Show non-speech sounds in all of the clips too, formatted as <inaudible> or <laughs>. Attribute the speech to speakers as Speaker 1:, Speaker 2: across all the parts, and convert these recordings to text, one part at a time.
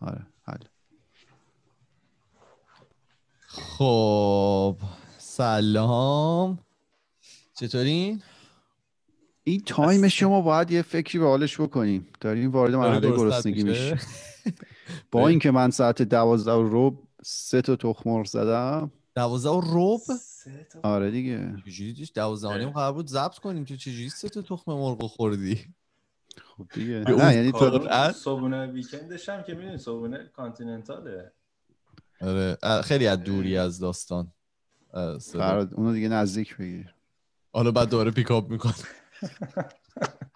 Speaker 1: آره حل خب سلام چطورین؟ این
Speaker 2: تایم شما باید یه فکری به حالش بکنیم داریم وارد مرحله گرسنگی میشه <laughs> با اینکه من ساعت دوازده و سه تا تخمر زدم دوازده و رب آره دیگه
Speaker 1: چجوری دوازده و قرار بود کنیم تو چجوری سه تا تخم مرغ خوردی خب دیگه نه یعنی تو آره. صبحونه ویکندش هم که میدونی
Speaker 3: صبحونه کانتیننتاله
Speaker 1: آره خیلی از دوری از داستان فراد اونو دیگه نزدیک بگیر حالا بعد دوباره پیکاپ میکنه <laughs>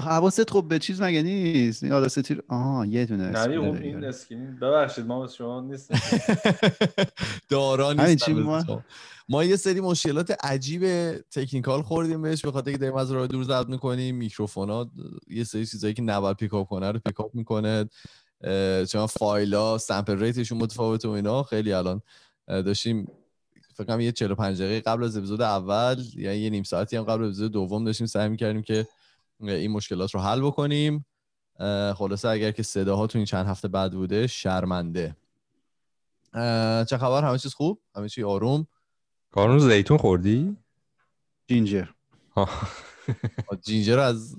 Speaker 2: حواست خب به چیز مگه نیست این آداستی تیر آها یه دونه نه اون
Speaker 3: این اسکین ببخشید ما شما نیست <laughs>
Speaker 1: دارا نیست ما... ما یه سری مشکلات عجیب تکنیکال خوردیم بهش به خاطر اینکه داریم از راه دور زد میکنیم میکروفون ها یه سری چیزایی که نباید پیکاپ کنه رو پیکاپ میکنه چون فایل ها سمپل ریتشون متفاوت و اینا خیلی الان داشتیم فکر کنم یه 45 دقیقه قبل از اپیزود اول یا یعنی یه نیم ساعتی هم قبل از اپیزود دوم داشتیم سعی میکردیم که این مشکلات رو حل بکنیم خلاصه اگر که صداها تو این چند هفته بعد بوده
Speaker 4: شرمنده
Speaker 1: چه خبر همه چیز خوب همه چی آروم
Speaker 4: کارون زیتون خوردی جینجر جینجر
Speaker 2: از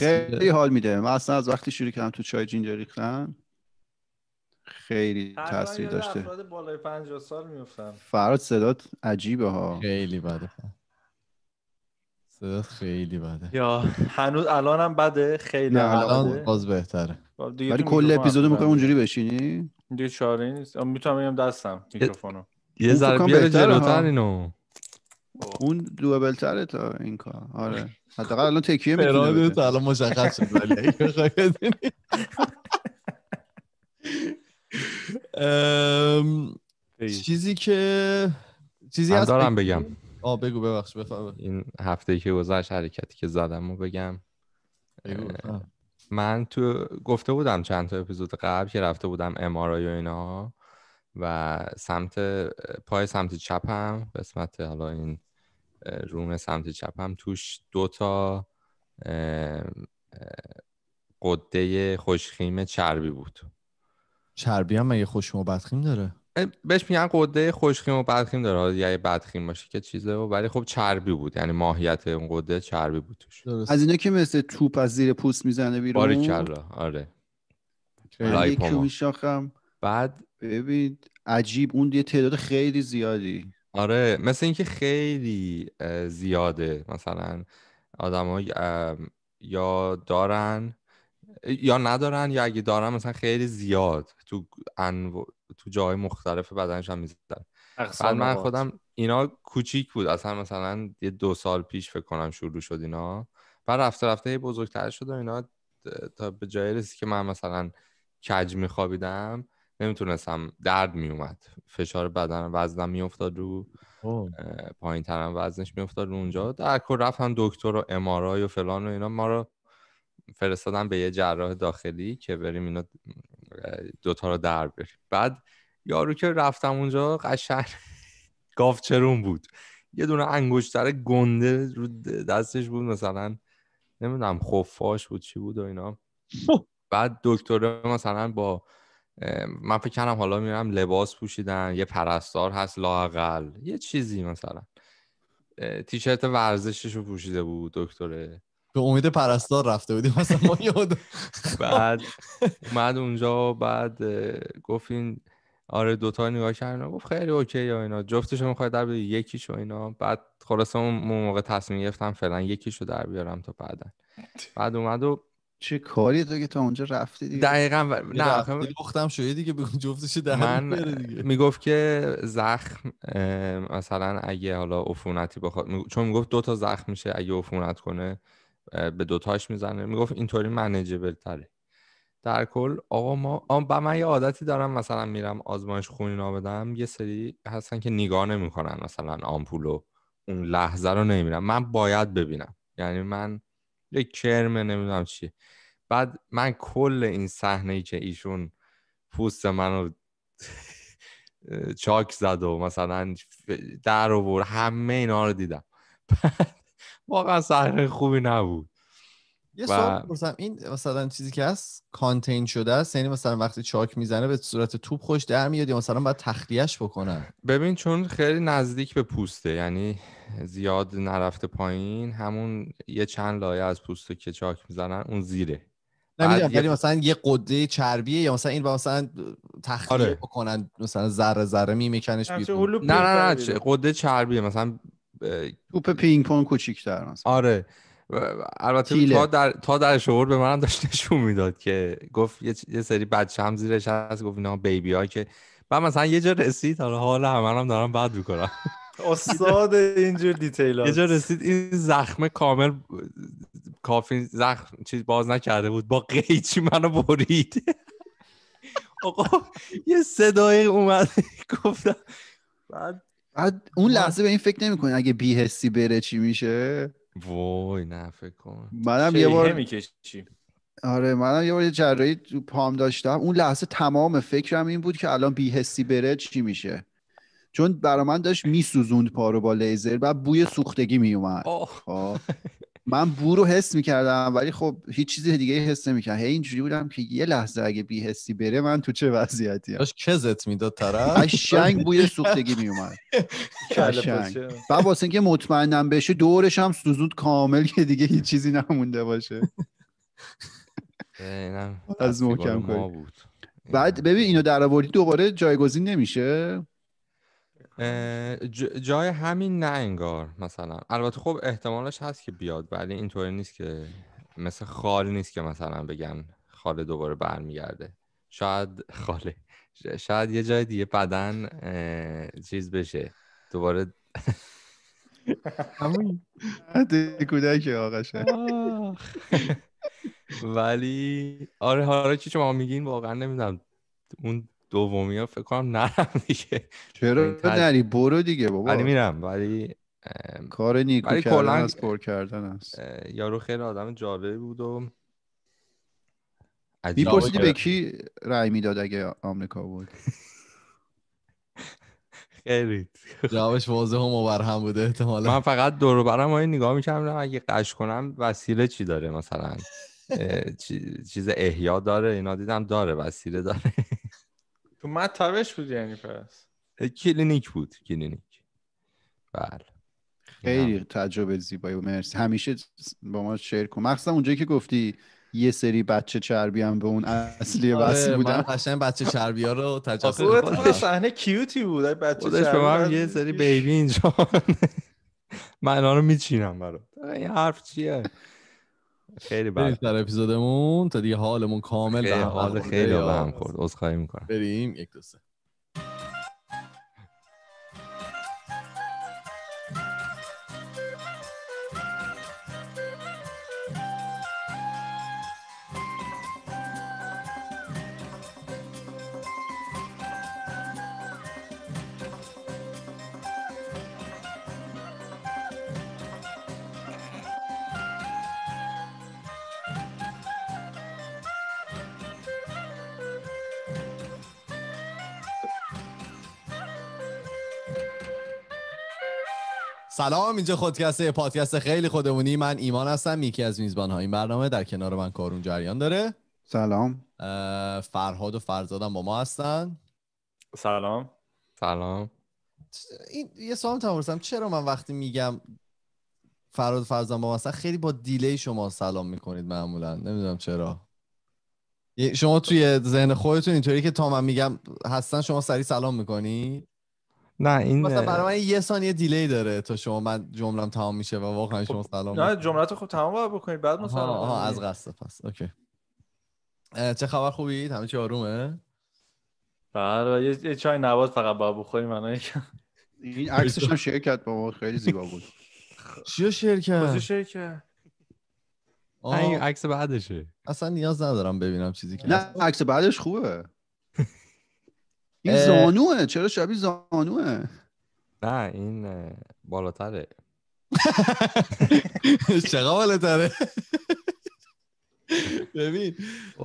Speaker 2: خیلی حال میده من اصلا از وقتی شروع کردم تو چای جینجر ریختن خیلی تاثیر داشته سال فراد صدات عجیبه ها خیلی بده صدات
Speaker 1: خیلی بده
Speaker 5: یا
Speaker 3: هنوز الان هم بده خیلی نه الان باز بهتره خب ولی کل اپیزودو میخوای اونجوری بشینی دیگه چاره نیست میتونم بگم دستم میکروفونو
Speaker 4: یه ذره بیاره جلوتر اینو
Speaker 3: اون دوبل تره تا این کار
Speaker 2: آره حداقل الان تکیه میتونه بده الان مشخص شد ولی اگه
Speaker 1: <laughs> چیزی که چیزی هست دارم بگم آ بگو ببخش بفهم این
Speaker 4: هفته که گذشت حرکتی که زدم رو بگم من تو گفته بودم چند تا اپیزود قبل که رفته بودم امارای و اینا و سمت پای سمت چپم قسمت حالا این روم سمت چپم توش دو تا قده خوشخیم چربی بود
Speaker 1: چربی هم مگه خوشم و بدخیم داره
Speaker 4: بهش میگن قده خوشخیم و بدخیم داره یا بدخیم باشه که چیزه و ولی خب چربی بود یعنی ماهیت اون قده چربی بود
Speaker 5: توش از اینا
Speaker 2: که مثل توپ از زیر پوست میزنه بیرون باریکلا آره میشاخم
Speaker 4: بعد ببین عجیب اون یه تعداد خیلی زیادی آره مثل اینکه خیلی زیاده مثلا آدم ها یا دارن یا ندارن یا اگه دارن مثلا خیلی زیاد تو انو... تو جاهای مختلف بدنش هم میزدن بعد من خودم اینا کوچیک بود اصلا مثلا یه دو سال پیش فکر کنم شروع شد اینا بعد رفته رفته بزرگتر شد و اینا تا به جایی رسید که من مثلا کج میخوابیدم نمیتونستم درد میومد فشار بدن وزنم میافتاد رو پایین ترم وزنش میافتاد رو اونجا در کل رفتم دکتر و امارای و فلان و اینا ما رو فرستادن به یه جراح داخلی که بریم اینا دوتا رو در بریم بعد یارو که رفتم اونجا قشنگ <laughs> گافچرون بود یه دونه انگشتر گنده رو دستش بود مثلا نمیدونم خفاش بود چی بود و اینا <laughs> بعد دکتره مثلا با من فکر کردم حالا میرم لباس پوشیدن یه پرستار هست لاقل یه چیزی مثلا تیشرت ورزشش رو پوشیده بود دکتره
Speaker 1: به امید پرستار رفته بودیم <laughs> مثلا ما یاد
Speaker 4: <laughs> بعد اومد اونجا بعد گفتین آره دوتا نگاه کردن گفت خیلی اوکی یا اینا جفتشو میخواید در یکیش یکیشو اینا بعد خلاص اون موقع تصمیم گرفتم فعلا رو در بیارم تا بعدا بعد اومد و چه کاری تو که تا اونجا رفتی دیگه دقیقا نه
Speaker 1: بختم شده دیگه بگو جفتش در من
Speaker 4: میگفت که زخم مثلا اگه حالا عفونتی بخواد چون میگفت دو تا زخم میشه اگه عفونت کنه به دوتاش میزنه میگفت اینطوری منیجبل تره در کل آقا ما با من یه عادتی دارم مثلا میرم آزمایش خونی بدم یه سری هستن که نگاه نمیکنن مثلا آمپولو اون لحظه رو نمیرم من باید ببینم یعنی من یه کرمه نمیدونم چیه بعد من کل این صحنه ای که ایشون پوست منو <laughs> چاک زد و مثلا در آورد همه اینا رو دیدم <laughs> واقعا صحنه خوبی نبود یه سوال
Speaker 1: پرسم این مثلا چیزی که هست کانتین شده است یعنی مثلا وقتی چاک میزنه به صورت توپ خوش در میاد یا مثلا باید تخلیهش بکنن
Speaker 4: ببین چون خیلی نزدیک به پوسته یعنی زیاد نرفته پایین همون یه چند لایه از پوسته که چاک میزنن اون زیره نمیدونم یه...
Speaker 1: مثلا یه قده چربیه یا مثلا این با مثلا تخلیه آره. بکنن مثلا ذره ذره میمیکنش بیرون نه نه نه
Speaker 4: قده چربیه مثلا توپ پینگ پونگ کوچیک‌تر مثلا آره البته تا در تا در شعور به منم داشت نشون میداد که گفت یه, یه سری بچه هم زیرش هست گفت اینا بیبی ها که من مثلا یه جا رسید حالا حال همه هم دارم بد میکنم
Speaker 3: استاد اینجور دیتیل یه جا
Speaker 4: رسید این زخم کامل کافی زخم چیز باز نکرده بود با قیچی منو برید <laughs>
Speaker 2: آقا یه صدای اومد <laughs> گفتم بعد بعد اون لحظه به این فکر نمیکنی اگه بی حسی بره چی میشه وای نه فکر کن منم یه بار
Speaker 3: میکشی
Speaker 2: آره منم یه بار یه جراحی تو پام داشتم اون لحظه تمام فکرم این بود که الان بی حسی بره چی میشه چون برا من داشت میسوزوند پا رو با لیزر و بوی سوختگی میومد <laughs> من بو رو حس میکردم ولی خب هیچ چیز دیگه حس نمیکردم هی اینجوری بودم که یه لحظه اگه بی حسی بره من تو چه وضعیتی
Speaker 1: داشت کزت میداد طرف شنگ
Speaker 2: بوی سوختگی میومد شنگ. و واسه اینکه مطمئنم بشه دورش هم سوزود کامل که دیگه هیچ چیزی نمونده باشه
Speaker 4: از محکم بود
Speaker 2: بعد ببین اینو در آوردی دوباره جایگزین نمیشه
Speaker 4: جای همین نه انگار مثلا البته خب احتمالش هست که بیاد ولی اینطوری نیست که مثل خال نیست که مثلا بگن خاله دوباره برمیگرده شاید خاله شاید یه جای دیگه بدن چیز بشه دوباره همون کودک ولی آره حالا چی شما میگین واقعا نمیدونم اون دومی ها فکر کنم نرم <laughs> دیگه چرا نری
Speaker 2: برو دیگه بابا ولی میرم ولی کار نیکو کردن از
Speaker 4: پر کردن است یارو خیلی آدم جالبی بود و
Speaker 2: میپرسیدی به کی رعی میداد اگه آمریکا بود <laughs>
Speaker 1: خیلی جوابش واضح و مبرهم بوده احتمالا من
Speaker 4: فقط دور برم های نگاه میکنم اگه قش کنم وسیله چی داره مثلا چیز احیا داره اینا دیدم داره وسیله داره
Speaker 3: تو من بود یعنی پس
Speaker 4: کلینیک بود کلینیک بله خیلی
Speaker 2: تجربه زیبایی و مرسی همیشه با ما شیر کن مخصوصا اونجایی که گفتی یه سری بچه چربی هم به اون اصلی
Speaker 4: آره، وصل بودن
Speaker 1: من بچه چربی ها رو تجسم خودت صحنه کیوتی بود بچه چربی من یه
Speaker 4: سری بیبی اینجا <laughs> من رو میچینم برات این حرف چیه خیلی بریم در اپیزودمون تا دیگه حالمون کامل خیلی حال خیلی به هم خورد عذرخواهی میکنم
Speaker 1: بریم یک دوسته سلام اینجا خودکسته پادکست خیلی خودمونی من ایمان هستم یکی از میزبان های این برنامه در کنار من کارون جریان داره
Speaker 2: سلام
Speaker 1: فرهاد و فرزادم با ما هستن سلام سلام این یه سوال تمام چرا من وقتی میگم و فرزان با هستن خیلی با دیلی شما سلام میکنید معمولا نمیدونم چرا شما توی ذهن خودتون اینطوری که تا من میگم هستن شما سری سلام میکنی نه این مثلا برای من یه ثانیه دیلی داره تا شما من جملم تمام میشه و واقعا خب، شما سلام نه جمله تو خب تمام باید بکنید بعد ما سلام آها از قصد پس اوکی چه خبر خوبی همه چی آرومه
Speaker 3: بله یه چای نواز فقط باید بخوریم من این
Speaker 2: عکسش هم شرکت با ما خیلی زیبا بود
Speaker 1: چیو شرکت کجا
Speaker 3: شرکت
Speaker 1: این
Speaker 2: عکس بعدشه
Speaker 1: اصلا نیاز ندارم ببینم چیزی که نه عکس
Speaker 4: بعدش خوبه
Speaker 2: این زانوه
Speaker 4: چرا شبیه زانوه نه این بالاتره <laughs> چقدر بالاتره ببین خب.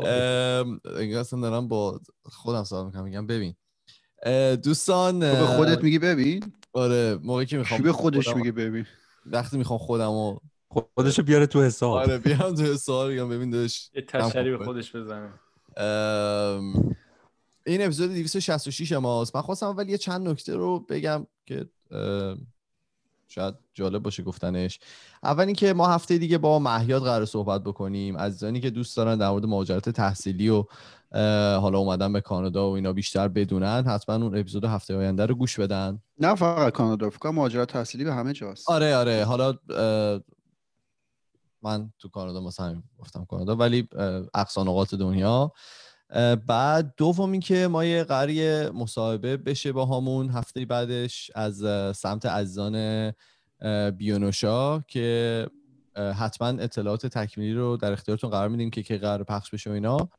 Speaker 1: اصلا دارم با خودم سوال میکنم میگم ببین دوستان به خودت میگی ببین آره موقعی که میخوام به خودش میگی ببین وقتی میخوام خودمو خودشو بیاره تو حساب آره بیام تو حساب میگم ببین داش یه تشری به خودش بزنه این اپیزود 266 ماست من خواستم اول یه چند نکته رو بگم که شاید جالب باشه گفتنش اول اینکه ما هفته دیگه با محیاد قرار صحبت بکنیم عزیزانی که دوست دارن در مورد مهاجرت تحصیلی و حالا اومدن به کانادا و اینا بیشتر بدونن حتما اون اپیزود هفته آینده رو گوش بدن
Speaker 2: نه فقط کانادا فکر مهاجرت تحصیلی به همه جاست
Speaker 1: آره آره حالا من تو کانادا مثلا گفتم کانادا ولی اقصا نقاط دنیا بعد دوم اینکه ما یه قراری مصاحبه بشه با همون هفته بعدش از سمت عزیزان بیونوشا که حتما اطلاعات تکمیلی رو در اختیارتون قرار میدیم که که قرار پخش بشه و اینا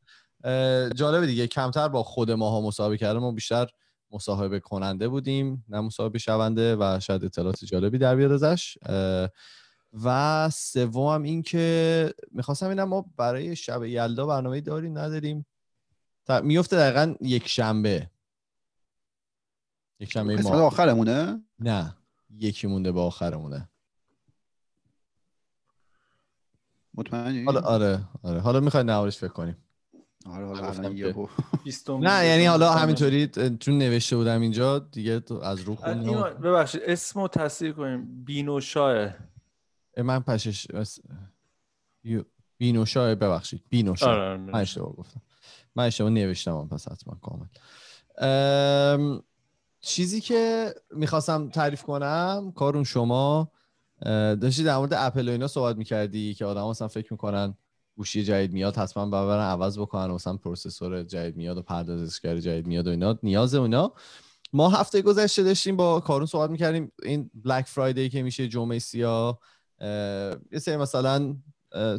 Speaker 1: جالبه دیگه کمتر با خود ماها مصاحبه کردم ما بیشتر مصاحبه کننده بودیم نه مصاحبه شونده و شاید اطلاعات جالبی در بیاد ازش و سوم این که میخواستم اینم ما برای شب یلدا برنامه داریم نداریم میفته دقیقا یک شنبه یک شنبه ما آخرمونه نه یکی مونده با آخرمونه مطمئنی حالا آره آره حالا میخوای نوارش فکر کنیم آره حالا
Speaker 3: نه یعنی حالا همینطوری
Speaker 1: چون نوشته بودم اینجا دیگه از رو خوندم
Speaker 3: ببخشید اسمو تصدیق کنیم بینوشاه
Speaker 1: من پشش بینوشاه ببخشید بینوشاه آره, آره، من اشتباه گفتم من اشتباه نوشتم هم پس حتما کامل چیزی که میخواستم تعریف کنم کارون شما داشتی در مورد اپل و اینا صحبت میکردی که آدم مثلا فکر میکنن گوشی جدید میاد حتما ببرن عوض بکنن مثلا پروسسور جدید میاد و پردازشگر جدید میاد و اینا نیاز اونا ما هفته گذشته داشتیم با کارون صحبت میکردیم این بلک فرایدی که میشه جمعه سیاه یه سری مثلا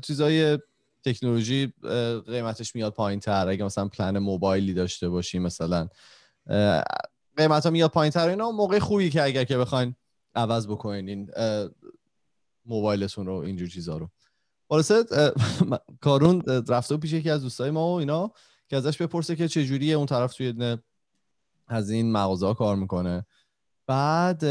Speaker 1: چیزای تکنولوژی قیمتش میاد پایین تر اگه مثلا پلن موبایلی داشته باشی مثلا قیمت ها میاد پایین تر اینا موقع خوبی که اگر که بخواین عوض بکنین این موبایلتون رو اینجور چیزا رو خلاصه <laughs> کارون رفته پیش یکی از دوستای ما و اینا که ازش بپرسه که چجوریه اون طرف توی از این مغازه کار میکنه بعد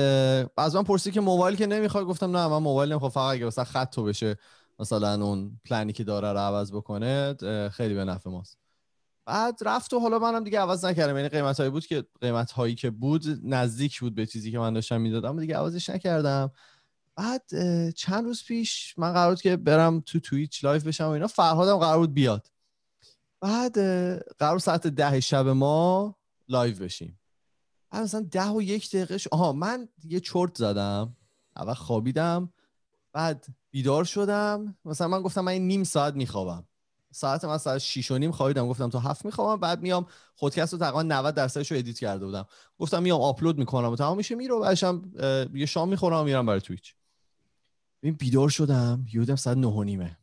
Speaker 1: از من پرسی که موبایل که نمیخواد گفتم نه من موبایل نمیخوام فقط اگه خط تو بشه مثلا اون پلانی که داره رو عوض بکنه خیلی به نفع ماست بعد رفت و حالا منم دیگه عوض نکردم یعنی قیمت هایی بود که قیمت هایی که بود نزدیک بود به چیزی که من داشتم میدادم دیگه عوضش نکردم بعد چند روز پیش من قرار بود که برم تو توییچ لایف بشم و اینا فرهادم قرار بود بیاد بعد قرار ساعت ده شب ما لایف بشیم بعد مثلا ده و یک دقیقه آها من یه چرت زدم اول خوابیدم بعد بیدار شدم مثلا من گفتم من نیم ساعت میخوابم ساعت من ساعت 6 و نیم خوابیدم گفتم تا هفت میخوام بعد میام خودکست رو تقریبا 90 درصدش رو ادیت کرده بودم گفتم میام آپلود میکنم و تمام میشه میرو بعدشم یه شام میخورم و میرم برای تویچ ببین بیدار شدم یودم ساعت 9 و نیمه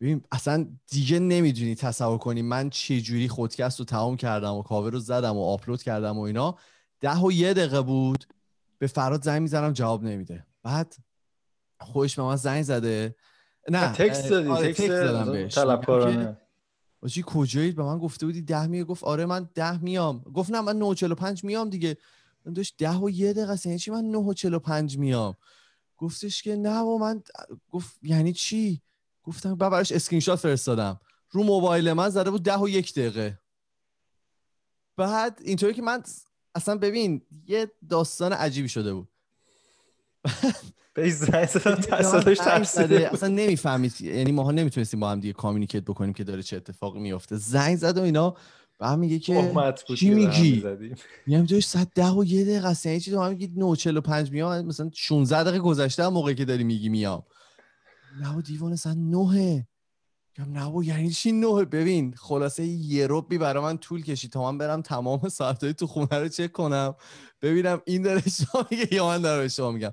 Speaker 1: ببین اصلا دیگه نمیدونی تصور کنی من چه جوری خودکست رو تمام کردم و کاور رو زدم و آپلود کردم و اینا ده و یه دقیقه بود به فراد زنگ میزنم جواب نمیده بعد خوش به من زنگ زده نه تکست دادی آره، تکست دادم بهش آجی کجایید به من گفته بودی ده میگه گفت آره من ده میام گفت نه من پنج میام دیگه من داشت ده و یه دقیقه من یعنی چی من پنج میام گفتش که نه و من گفت یعنی چی گفتم براش اسکرین شات فرستادم رو موبایل من زده بود ده و یک دقیقه بعد اینطوری که من اصلا ببین یه داستان عجیبی شده بود به زنگ <laughs> اصلا نمیفهمید یعنی ماها نمیتونستیم با هم دیگه کامیکیت بکنیم که داره چه اتفاقی میفته زنگ زد و اینا و هم میگه که چی میگی میگم توش ساعت ده و یه دقیقه است یعنی چی تو هم میگی 9:45 میام مثلا 16 دقیقه گذشته هم موقعی که داری میگی میام نه دیوانه اصلا 9 میگم نه و یعنی چی نه ببین خلاصه یه روبی برای من طول کشید تا من برم تمام ساعتای تو خونه رو چک کنم ببینم این داره شما میگه یا من داره شما میگم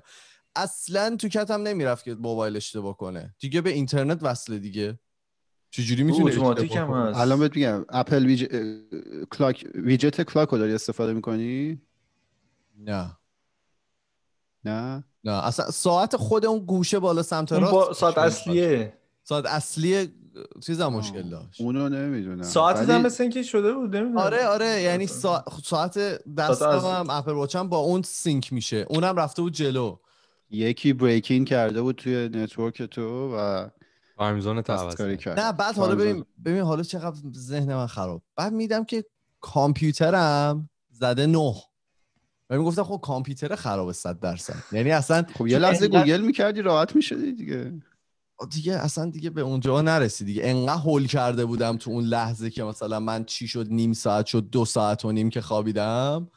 Speaker 1: اصلا تو کتم نمیرفت که موبایل اشتباه کنه دیگه به اینترنت وصله دیگه چجوری میتونه اتوماتیک هم هست الان
Speaker 2: بهت میگم اپل ویج... کلاک ویجت کلاک رو داری استفاده میکنی نه
Speaker 1: نه نه اصلا ساعت خود اون گوشه بالا سمت راست با... ساعت اصلیه ساعت اصلی چیزا مشکل داشت اونو نمیدونم ساعت ولی... هم اینکه شده بود نمیدونم آره آره یعنی سا... ساعت دستم هم اپل واچم با اون
Speaker 2: سینک میشه اونم رفته بود جلو یکی بریکین کرده بود توی نتورک
Speaker 1: تو و تایمزون کرد نه بعد حالا ببین ببین حالا چقدر ذهن من خراب بعد میدم که کامپیوترم زده نه و میگفتم خب کامپیوتر خراب 100 درصد یعنی اصلا خب یه لحظه گوگل میکردی راحت میشدی دیگه دیگه اصلا دیگه به اونجا نرسید دیگه انقدر هول کرده بودم تو اون لحظه که مثلا من چی شد نیم ساعت شد دو ساعت و نیم که خوابیدم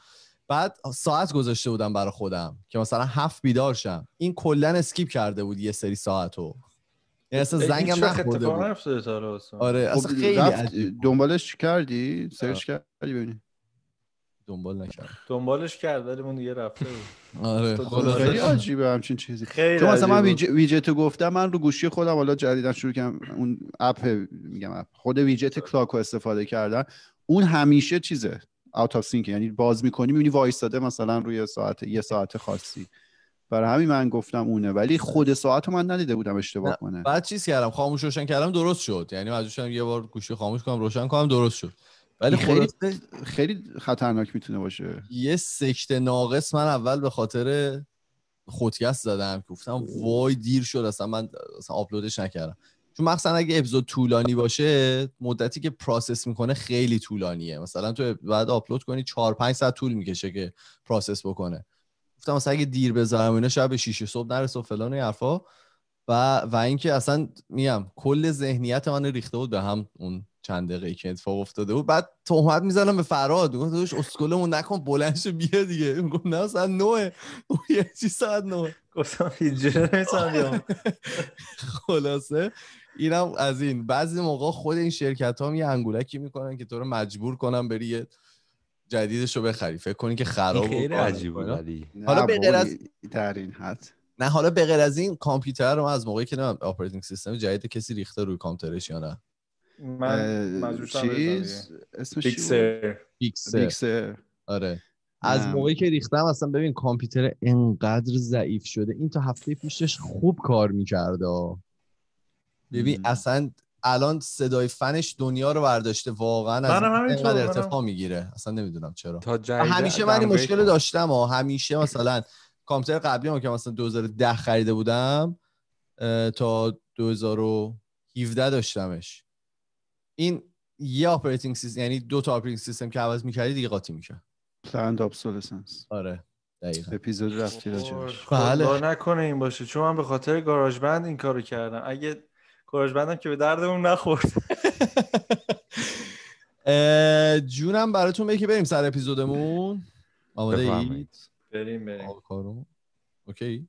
Speaker 1: بعد ساعت گذاشته بودم برای خودم که مثلا هفت بیدار شم این کلا اسکیپ کرده بود یه سری ساعت رو یعنی اصلا زنگم
Speaker 3: نخورده بود آره خب اصلا خیلی دنبالش
Speaker 1: دنبالش
Speaker 2: کردی سرش کردی ببینی دنبال نکرد
Speaker 3: دنبالش کرد ولی اون دیگه رفته بود آره خیلی
Speaker 2: عجیبه همچین چیزی خیلی چون مثلا من ویجت گفتم من رو گوشی خودم حالا جدیدا شروع کردم اون اپ میگم اپ خود ویجت کلاکو استفاده کردن اون همیشه چیزه اوت اف سینک یعنی باز میکنی میبینی وایستاده مثلا روی ساعت یه ساعت خاصی برای همین من گفتم اونه ولی خود ساعت رو من ندیده بودم اشتباه کنه
Speaker 1: بعد چیز کردم خاموش روشن کردم درست شد یعنی مجبور یه بار گوشی خاموش کنم روشن کنم درست شد ولی خیلی
Speaker 2: خیلی خطرناک میتونه باشه
Speaker 1: یه سکت ناقص من اول به خاطر خودکست زدم گفتم وای دیر شد اصلا من اصلا آپلودش نکردم چون مثلا اگه اپیزود طولانی باشه مدتی که پروسس میکنه خیلی طولانیه مثلا تو بعد آپلود کنی 4 5 ساعت طول میکشه که پروسس بکنه گفتم مثلا اگه دیر بذارم اینا شب 6 صبح نرس و فلان این حرفا و و اینکه اصلا میام کل ذهنیت من ریخته بود به هم اون چند دقیقه که اتفاق افتاده بود بعد تهمت میزنم به فراد میگم توش اسکلمون نکن بلنش بیا دیگه میگم نه اصلا نوه یه چی ساعت نوه گفتم اینجوری <laughs> خلاصه اینم از این بعضی موقع خود این شرکت ها یه انگولکی میکنن که تو رو مجبور کنن بری جدیدش رو بخری فکر کنی که خراب خیلی حالا به غیر از ترین حد نه حالا به غیر از این کامپیوتر رو از موقعی که نمیدونم اپراتینگ سیستم جدید کسی ریخته روی کامپیوترش یا نه من چیز آره از موقعی که ریختم اصلا ببین کامپیوتر انقدر ضعیف شده این تا هفته پیشش خوب کار میکرده ببین اصلا الان صدای فنش دنیا رو برداشته واقعا از اینقدر ارتفاع میگیره اصلا نمیدونم چرا تا همیشه من این مشکل داشتم و همیشه مثلا کامپیوتر قبلی هم که مثلا 2010 خریده بودم تا 2017 داشتمش این یه آپریتینگ سیستم یعنی دو تا آپریتینگ سیستم که عوض میکردی دیگه قاطی میکرد آره
Speaker 2: دقیقا اپیزود رفتی راجعش بله
Speaker 3: نکنه این باشه چون من به خاطر گاراژ بند این کارو کردم اگه کاراژ بندم که به دردمون
Speaker 1: نخورد <laughs> جونم براتون بگی بریم سر اپیزودمون آماده اید بریم بریم اوکی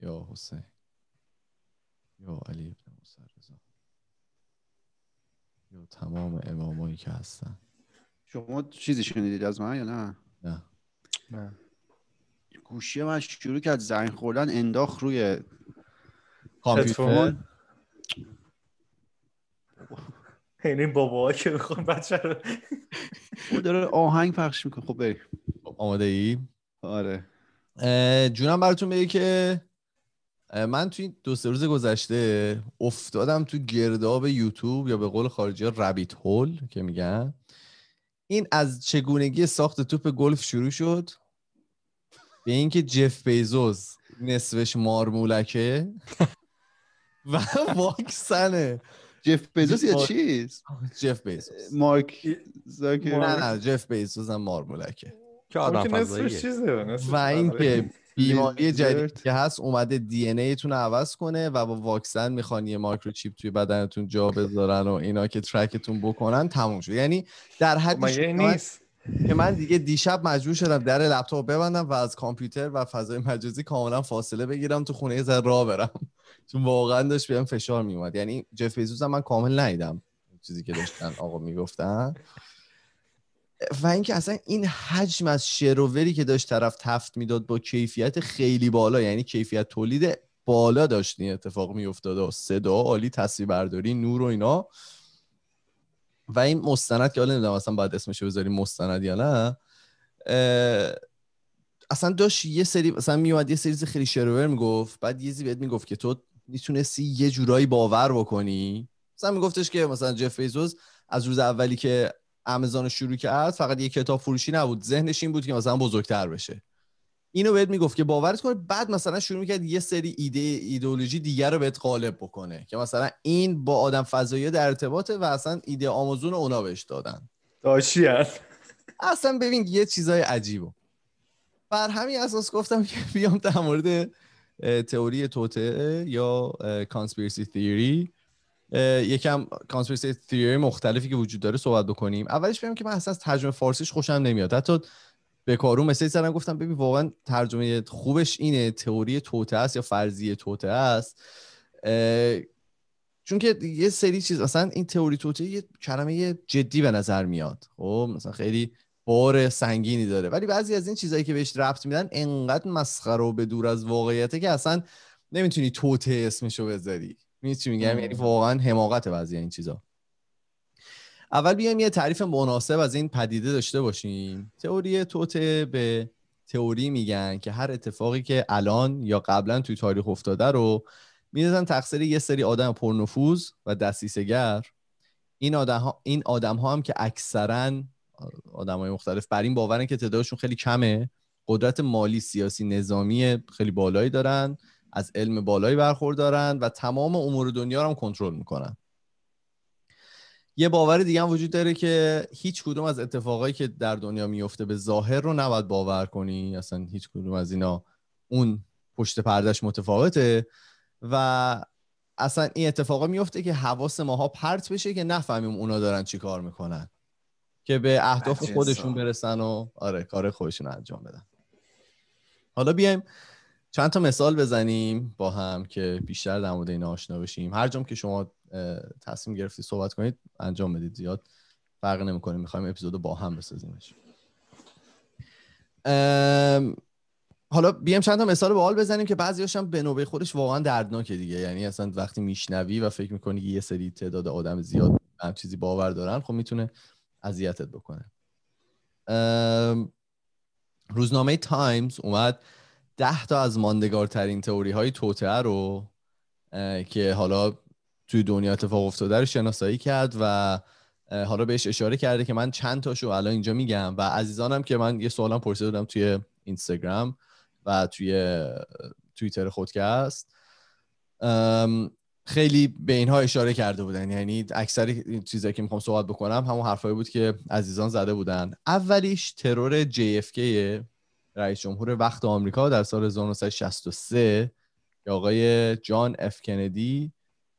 Speaker 1: یا حسین یا علی ابن یا تمام
Speaker 2: امامایی که هستن شما چیزی شنیدید از من یا نه نه نه گوشی من شروع کرد زنگ خوردن انداخ روی
Speaker 5: کامپیوتر
Speaker 3: این این بابا که میخوان بچه رو
Speaker 1: داره آهنگ پخش میکنه خب بریم خب، آماده ای؟ آره جونم براتون بگه که من توی دو سه روز گذشته افتادم تو گرداب یوتیوب یا به قول خارجی ها رابیت هول که میگن این از چگونگی ساخت توپ گلف شروع شد به اینکه جف بیزوز نصفش مارمولکه <laughs> و واکسنه جف بیزوس یا چیز جف بیزوس مارک نه نه جف بیزوس هم مارمولکه که آدم خب، فضاییه و اینکه بیماری جدید که هست اومده دی ان ایتون عوض کنه و با واکسن میخوان یه چیپ توی بدنتون جا بذارن و اینا که ترکتون بکنن تموم شد یعنی در خب، حد نیست که من دیگه دیشب مجبور شدم در لپتاپ ببندم و از کامپیوتر و فضای مجازی کاملا فاصله بگیرم تو خونه زر را برم <laughs> چون واقعا داشت بهم فشار اومد یعنی جف من کامل نیدم چیزی که داشتن آقا میگفتن و اینکه اصلا این حجم از شروری که داشت طرف تفت میداد با کیفیت خیلی بالا یعنی کیفیت تولید بالا داشت این اتفاق و صدا عالی تصویر نور و اینا و این مستند که حالا نمیدونم اصلا باید اسمش بذاریم مستند یا نه اصلا داشت یه سری مثلا میومد یه سری خیلی شرور میگفت بعد یه زی بهت میگفت که تو میتونستی یه جورایی باور بکنی مثلا میگفتش که مثلا جف بیزوس از روز اولی که آمازون شروع کرد فقط یه کتاب فروشی نبود ذهنش این بود که مثلا بزرگتر بشه اینو بهت میگفت که باورت کنه بعد مثلا شروع میکرد یه سری ایده ایدولوژی دیگر رو بهت غالب بکنه که مثلا این با آدم فضایی در ارتباطه و اصلا ایده آمازون اونا بهش دادن داشی اصلا ببین یه چیزای عجیبه بر همین اساس گفتم که بیام در مورد تئوری توته یا کانسپیرسی تیوری یکم کانسپیرسی تیوری مختلفی که وجود داره صحبت بکنیم اولش بگم که من اصلا از فارسیش خوشم نمیاد حتی به کارو مسیج زدم گفتم ببین واقعا ترجمه خوبش اینه تئوری توته است یا فرضیه توته است چون که یه سری چیز اصلا این تئوری توته یه کلمه جدی به نظر میاد خب مثلا خیلی بار سنگینی داره ولی بعضی از این چیزهایی که بهش ربط میدن انقدر مسخره و به دور از واقعیته که اصلا نمیتونی توته اسمشو بذاری میگم یعنی واقعا حماقت بعضی این چیزا اول بیایم یه تعریف مناسب از این پدیده داشته باشیم تئوری توته به تئوری میگن که هر اتفاقی که الان یا قبلا توی تاریخ افتاده رو میدازن تقصیر یه سری آدم پرنفوز و دستیسگر این آدم ها, این آدم هم که اکثرا آدم های مختلف بر این باورن که تعدادشون خیلی کمه قدرت مالی سیاسی نظامی خیلی بالایی دارن از علم بالایی برخوردارن و تمام امور دنیا رو هم کنترل میکنن یه باور دیگه هم وجود داره که هیچ کدوم از اتفاقایی که در دنیا میفته به ظاهر رو نباید باور کنی اصلا هیچ کدوم از اینا اون پشت پردش متفاوته و اصلا این اتفاقا میفته که حواس ماها پرت بشه که نفهمیم اونا دارن چی کار میکنن که به اهداف خودشون برسن و آره کار خودشون انجام بدن حالا بیایم چند تا مثال بزنیم با هم که بیشتر در مورد این آشنا بشیم هر که شما تصمیم گرفتی صحبت کنید انجام بدید زیاد فرق نمیکنه میخوایم اپیزود با هم بسازیمش حالا بیام چند تا مثال به حال بزنیم که بعضیاش هم به نوبه خودش واقعا دردناکه دیگه یعنی اصلا وقتی میشنوی و فکر میکنی یه سری تعداد آدم زیاد هم چیزی باور دارن خب میتونه اذیتت بکنه روزنامه تایمز اومد ده تا از ماندگارترین تئوری های توتر رو که حالا توی دنیا اتفاق افتاده رو شناسایی کرد و حالا بهش اشاره کرده که من چند تاشو الان اینجا میگم و عزیزانم که من یه سوالم پرسیده بودم توی اینستاگرام و توی توییتر هست خیلی به اینها اشاره کرده بودن یعنی اکثر چیزایی که میخوام صحبت بکنم همون حرفایی بود که عزیزان زده بودن اولیش ترور JFK رئیس جمهور وقت آمریکا در سال 1963 که آقای جان اف کندی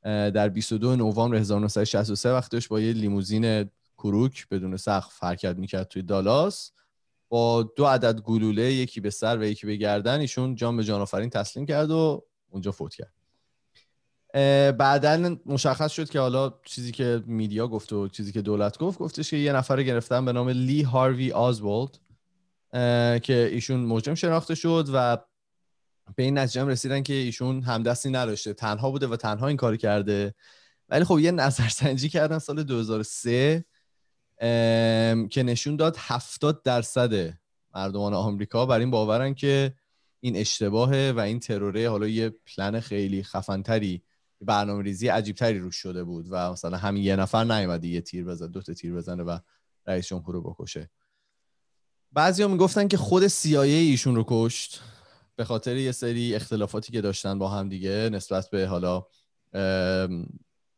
Speaker 1: در 22 نوامبر 1963 وقتش با یه لیموزین کروک بدون سقف حرکت میکرد توی دالاس با دو عدد گلوله یکی به سر و یکی به گردن ایشون جان به جان آفرین تسلیم کرد و اونجا فوت کرد بعدا مشخص شد که حالا چیزی که میدیا گفت و چیزی که دولت گفت گفتش که یه نفر گرفتن به نام لی هاروی آزولد که ایشون مجرم شناخته شد و به این نتیجه هم رسیدن که ایشون همدستی نداشته تنها بوده و تنها این کار کرده ولی خب یه نظرسنجی کردن سال 2003 که نشون داد 70 درصد مردمان آمریکا بر این باورن که این اشتباهه و این تروره حالا یه پلن خیلی خفنتری برنامه ریزی تری روش شده بود و مثلا همین یه نفر نیومده یه تیر بزنه دو تیر بزنه و رئیس جمهور رو بکشه بعضی هم میگفتن که خود سیایه ایشون رو کشت به خاطر یه سری اختلافاتی که داشتن با هم دیگه نسبت به حالا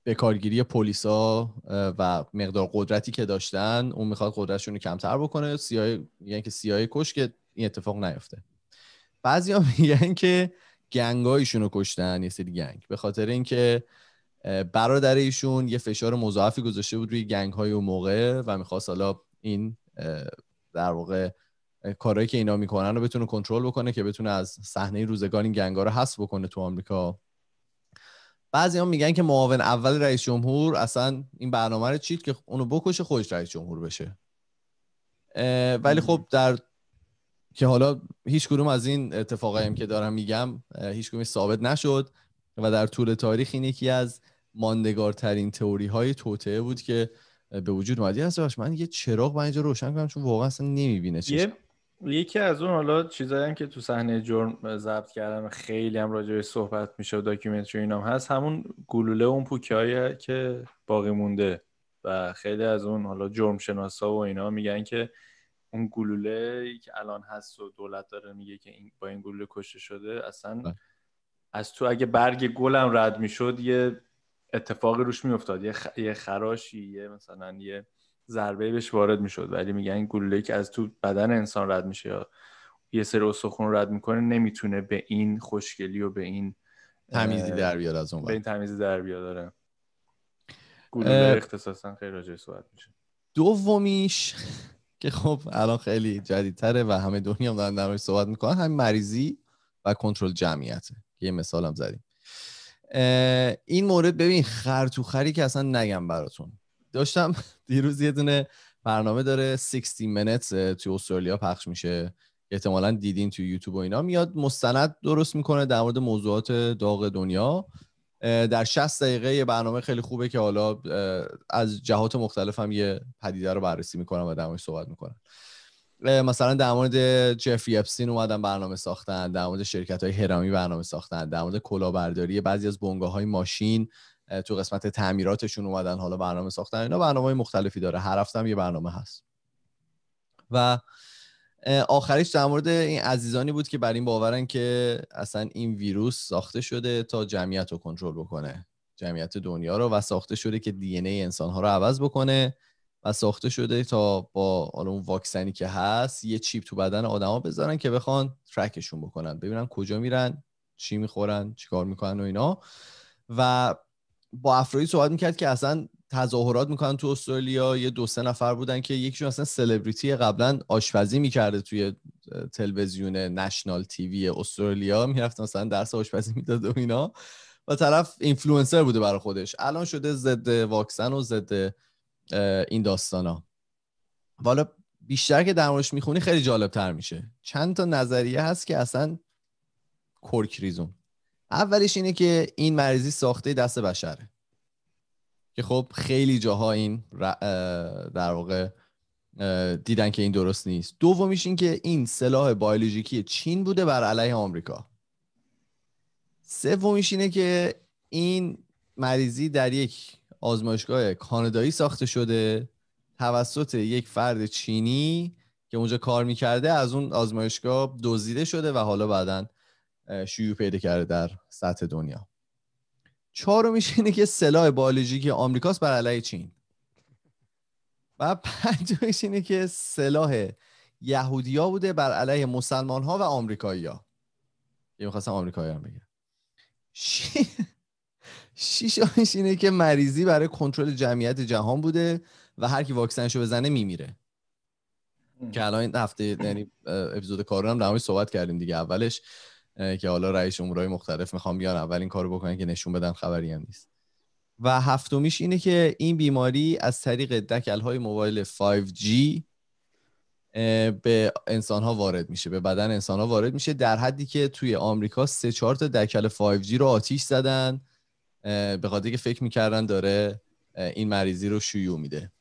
Speaker 1: به کارگیری پلیسا و مقدار قدرتی که داشتن اون میخواد قدرتشون رو کمتر بکنه سیای میگن یعنی که سیای کش که این اتفاق نیفته بعضیا <laughs> میگن که گنگایشون رو کشتن یه سری گنگ به خاطر اینکه برادر ایشون یه فشار مضاعفی گذاشته بود روی گنگ های اون موقع و میخواست حالا این در واقع کارهایی که اینا میکنن رو بتونه کنترل بکنه که بتونه از صحنه روزگار این گنگا رو حذف بکنه تو آمریکا بعضی هم میگن که معاون اول رئیس جمهور اصلا این برنامه رو چید که اونو بکشه خودش رئیس جمهور بشه ولی خب در که حالا هیچ کدوم از این اتفاقایی که دارم میگم هیچ ثابت نشد و در طول تاریخ این یکی از ماندگارترین تئوری های توطعه بود که به وجود اومدی هست من یه چراغ من اینجا روشن کنم چون واقعا اصلا نمیبینه چیز. یکی از اون حالا
Speaker 3: چیزایی هم که تو صحنه جرم ضبط کردم خیلی هم راجع صحبت میشه و داکیومنتری اینام هست همون گلوله اون پوکیایی که باقی مونده و خیلی از اون حالا جرم شناسا و اینا میگن که اون گلوله که الان هست و دولت داره میگه که این با این گلوله کشته شده اصلا بله. از تو اگه برگ گلم رد میشد یه اتفاقی روش میافتاد یه, خراشی یه مثلا یه ضربه بهش وارد میشد ولی میگن این گلوله که از تو بدن انسان رد میشه یا یه سری استخون رد میکنه نمیتونه به این خوشگلی و به این تمیزی در بیاد از اون به این تمیزی در بیاد داره گلوله اختصاصا خیلی راجع صحبت میشه
Speaker 1: دومیش که خب الان خیلی جدیدتره و همه دنیا هم دارن در صحبت میکنن همین مریضی و کنترل جمعیت که یه مثال هم زدیم این مورد ببین خر تو که اصلا نگم براتون داشتم <laughs> دیروز یه دونه برنامه داره 60 Minutes توی استرالیا پخش میشه احتمالا دیدین توی یوتیوب و اینا میاد مستند درست میکنه در مورد موضوعات داغ دنیا در 60 دقیقه یه برنامه خیلی خوبه که حالا از جهات مختلف هم یه پدیده رو بررسی میکنم و در صحبت میکنن مثلا در مورد جفری اپسین اومدن برنامه ساختن در مورد شرکت های هرامی برنامه ساختن در مورد کلاهبرداری بعضی از بنگاه های ماشین تو قسمت تعمیراتشون اومدن حالا برنامه ساختن اینا برنامه های مختلفی داره هر هفتم یه برنامه هست و آخریش در مورد این عزیزانی بود که بر این باورن که اصلا این ویروس ساخته شده تا جمعیت رو کنترل بکنه جمعیت دنیا رو و ساخته شده که دی ای انسان ها رو عوض بکنه و ساخته شده تا با حالا اون واکسنی که هست یه چیپ تو بدن آدما بذارن که بخوان ترکشون بکنن ببینن کجا میرن چی میخورن چیکار میکنن و اینا و با افرادی صحبت میکرد که اصلا تظاهرات میکنن تو استرالیا یه دو سه نفر بودن که یکیشون اصلا سلبریتی قبلا آشپزی میکرده توی تلویزیون نشنال تیوی استرالیا میرفت مثلا درس آشپزی میداد و اینا و طرف اینفلوئنسر بوده برای خودش الان شده ضد واکسن و ضد این داستانا والا بیشتر که در میخونی خیلی جالب تر میشه چند تا نظریه هست که اصلا ریزون اولش اینه که این مریضی ساخته دست بشره که خب خیلی جاها این در واقع دیدن که این درست نیست دومیش این که این سلاح بیولوژیکی چین بوده بر علیه آمریکا سومیش اینه که این مریضی در یک آزمایشگاه کانادایی ساخته شده توسط یک فرد چینی که اونجا کار میکرده از اون آزمایشگاه دزدیده شده و حالا بعدا شیوع پیدا کرده در سطح دنیا چهارمیش اینه که سلاح بالجیک آمریکاست بر علیه چین و پنجمیش اینه که سلاح یهودیا بوده بر علیه مسلمان ها و آمریکایی ها یه میخواستم آمریکایی هم بگم شیشمیش اینه که مریضی برای کنترل جمعیت جهان بوده و هر کی واکسنشو بزنه میمیره که الان این هفته یعنی اپیزود کارون هم صحبت کردیم دیگه اولش که حالا رئیس جمهورهای مختلف میخوام بیان اول این کارو بکنن که نشون بدن خبری هم نیست و هفتمیش اینه که این بیماری از طریق دکل های موبایل 5G به انسان ها وارد میشه به بدن انسان ها وارد میشه در حدی که توی آمریکا سه چهار تا دکل 5G رو آتیش زدن به خاطر که فکر میکردن داره این مریضی رو شیوع میده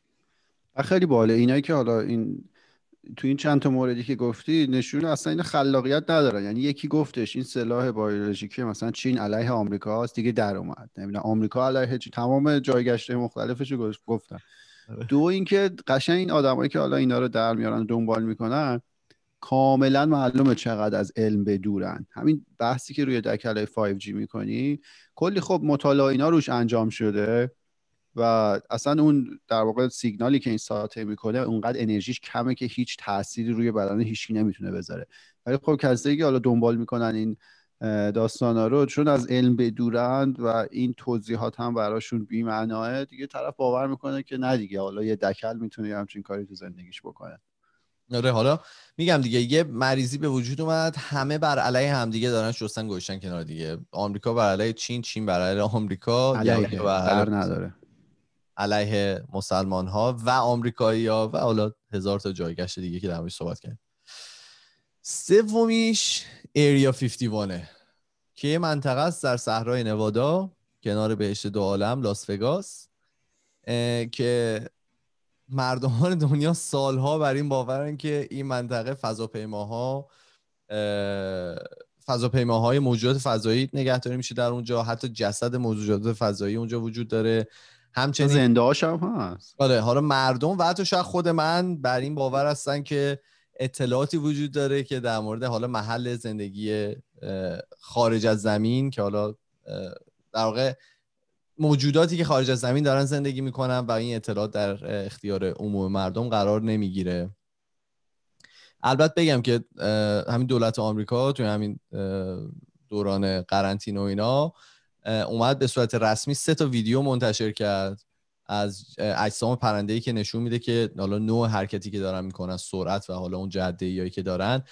Speaker 2: خیلی باله اینایی که حالا این تو این چند تا موردی که گفتی نشون اصلا این خلاقیت ندارن یعنی یکی گفتش این سلاح بایولوژیکی مثلا چین علیه آمریکا است. دیگه در اومد نمیدونم آمریکا علیه چی تمام جایگشته مختلفش رو گفتن آره. دو اینکه قشنگ این آدمایی که حالا اینا رو در میارن دنبال میکنن کاملا معلومه چقدر از علم به دورن همین بحثی که روی دکلای 5G میکنی کلی خب مطالعه اینا روش انجام شده و اصلا اون در واقع سیگنالی که این ساعت میکنه اونقدر انرژیش کمه که هیچ تأثیری روی بدن هیچکی نمیتونه بذاره ولی خب کسایی که حالا دنبال میکنن این داستان رو چون از علم بدورند و این توضیحات هم براشون بیمعناه دیگه طرف باور میکنه که نه دیگه حالا یه دکل میتونه همچین کاری تو زندگیش بکنه
Speaker 1: آره حالا میگم دیگه یه مریضی به وجود اومد همه بر علیه همدیگه دارن شستن گوشتن کنار دیگه آمریکا بر علیه چین چین بر علیه آمریکا یعنی بر نداره علیه مسلمان ها و آمریکایی ها و حالا هزار تا جایگشت دیگه که در صحبت کردیم سومیش ایریا 51 که یه منطقه است در صحرای نوادا کنار بهشت دو عالم لاس فگاس که مردمان دنیا سالها بر این باورن که این منطقه فضاپیماها فضاپیماهای موجودات فضایی نگهداری میشه در اونجا حتی جسد موجودات فضایی اونجا وجود داره همچنین زنده هم هست آره حالا مردم و حتی شاید خود من بر این باور هستن که اطلاعاتی وجود داره که در مورد حالا محل زندگی خارج از زمین که حالا در واقع موجوداتی که خارج از زمین دارن زندگی میکنن و این اطلاعات در اختیار عموم مردم قرار نمیگیره البته بگم که همین دولت آمریکا توی همین دوران قرنطینه و اینا اومد به صورت رسمی سه تا ویدیو منتشر کرد از اجسام پرنده ای که نشون میده که حالا نوع حرکتی که دارن میکنن سرعت و حالا اون جاده که دارن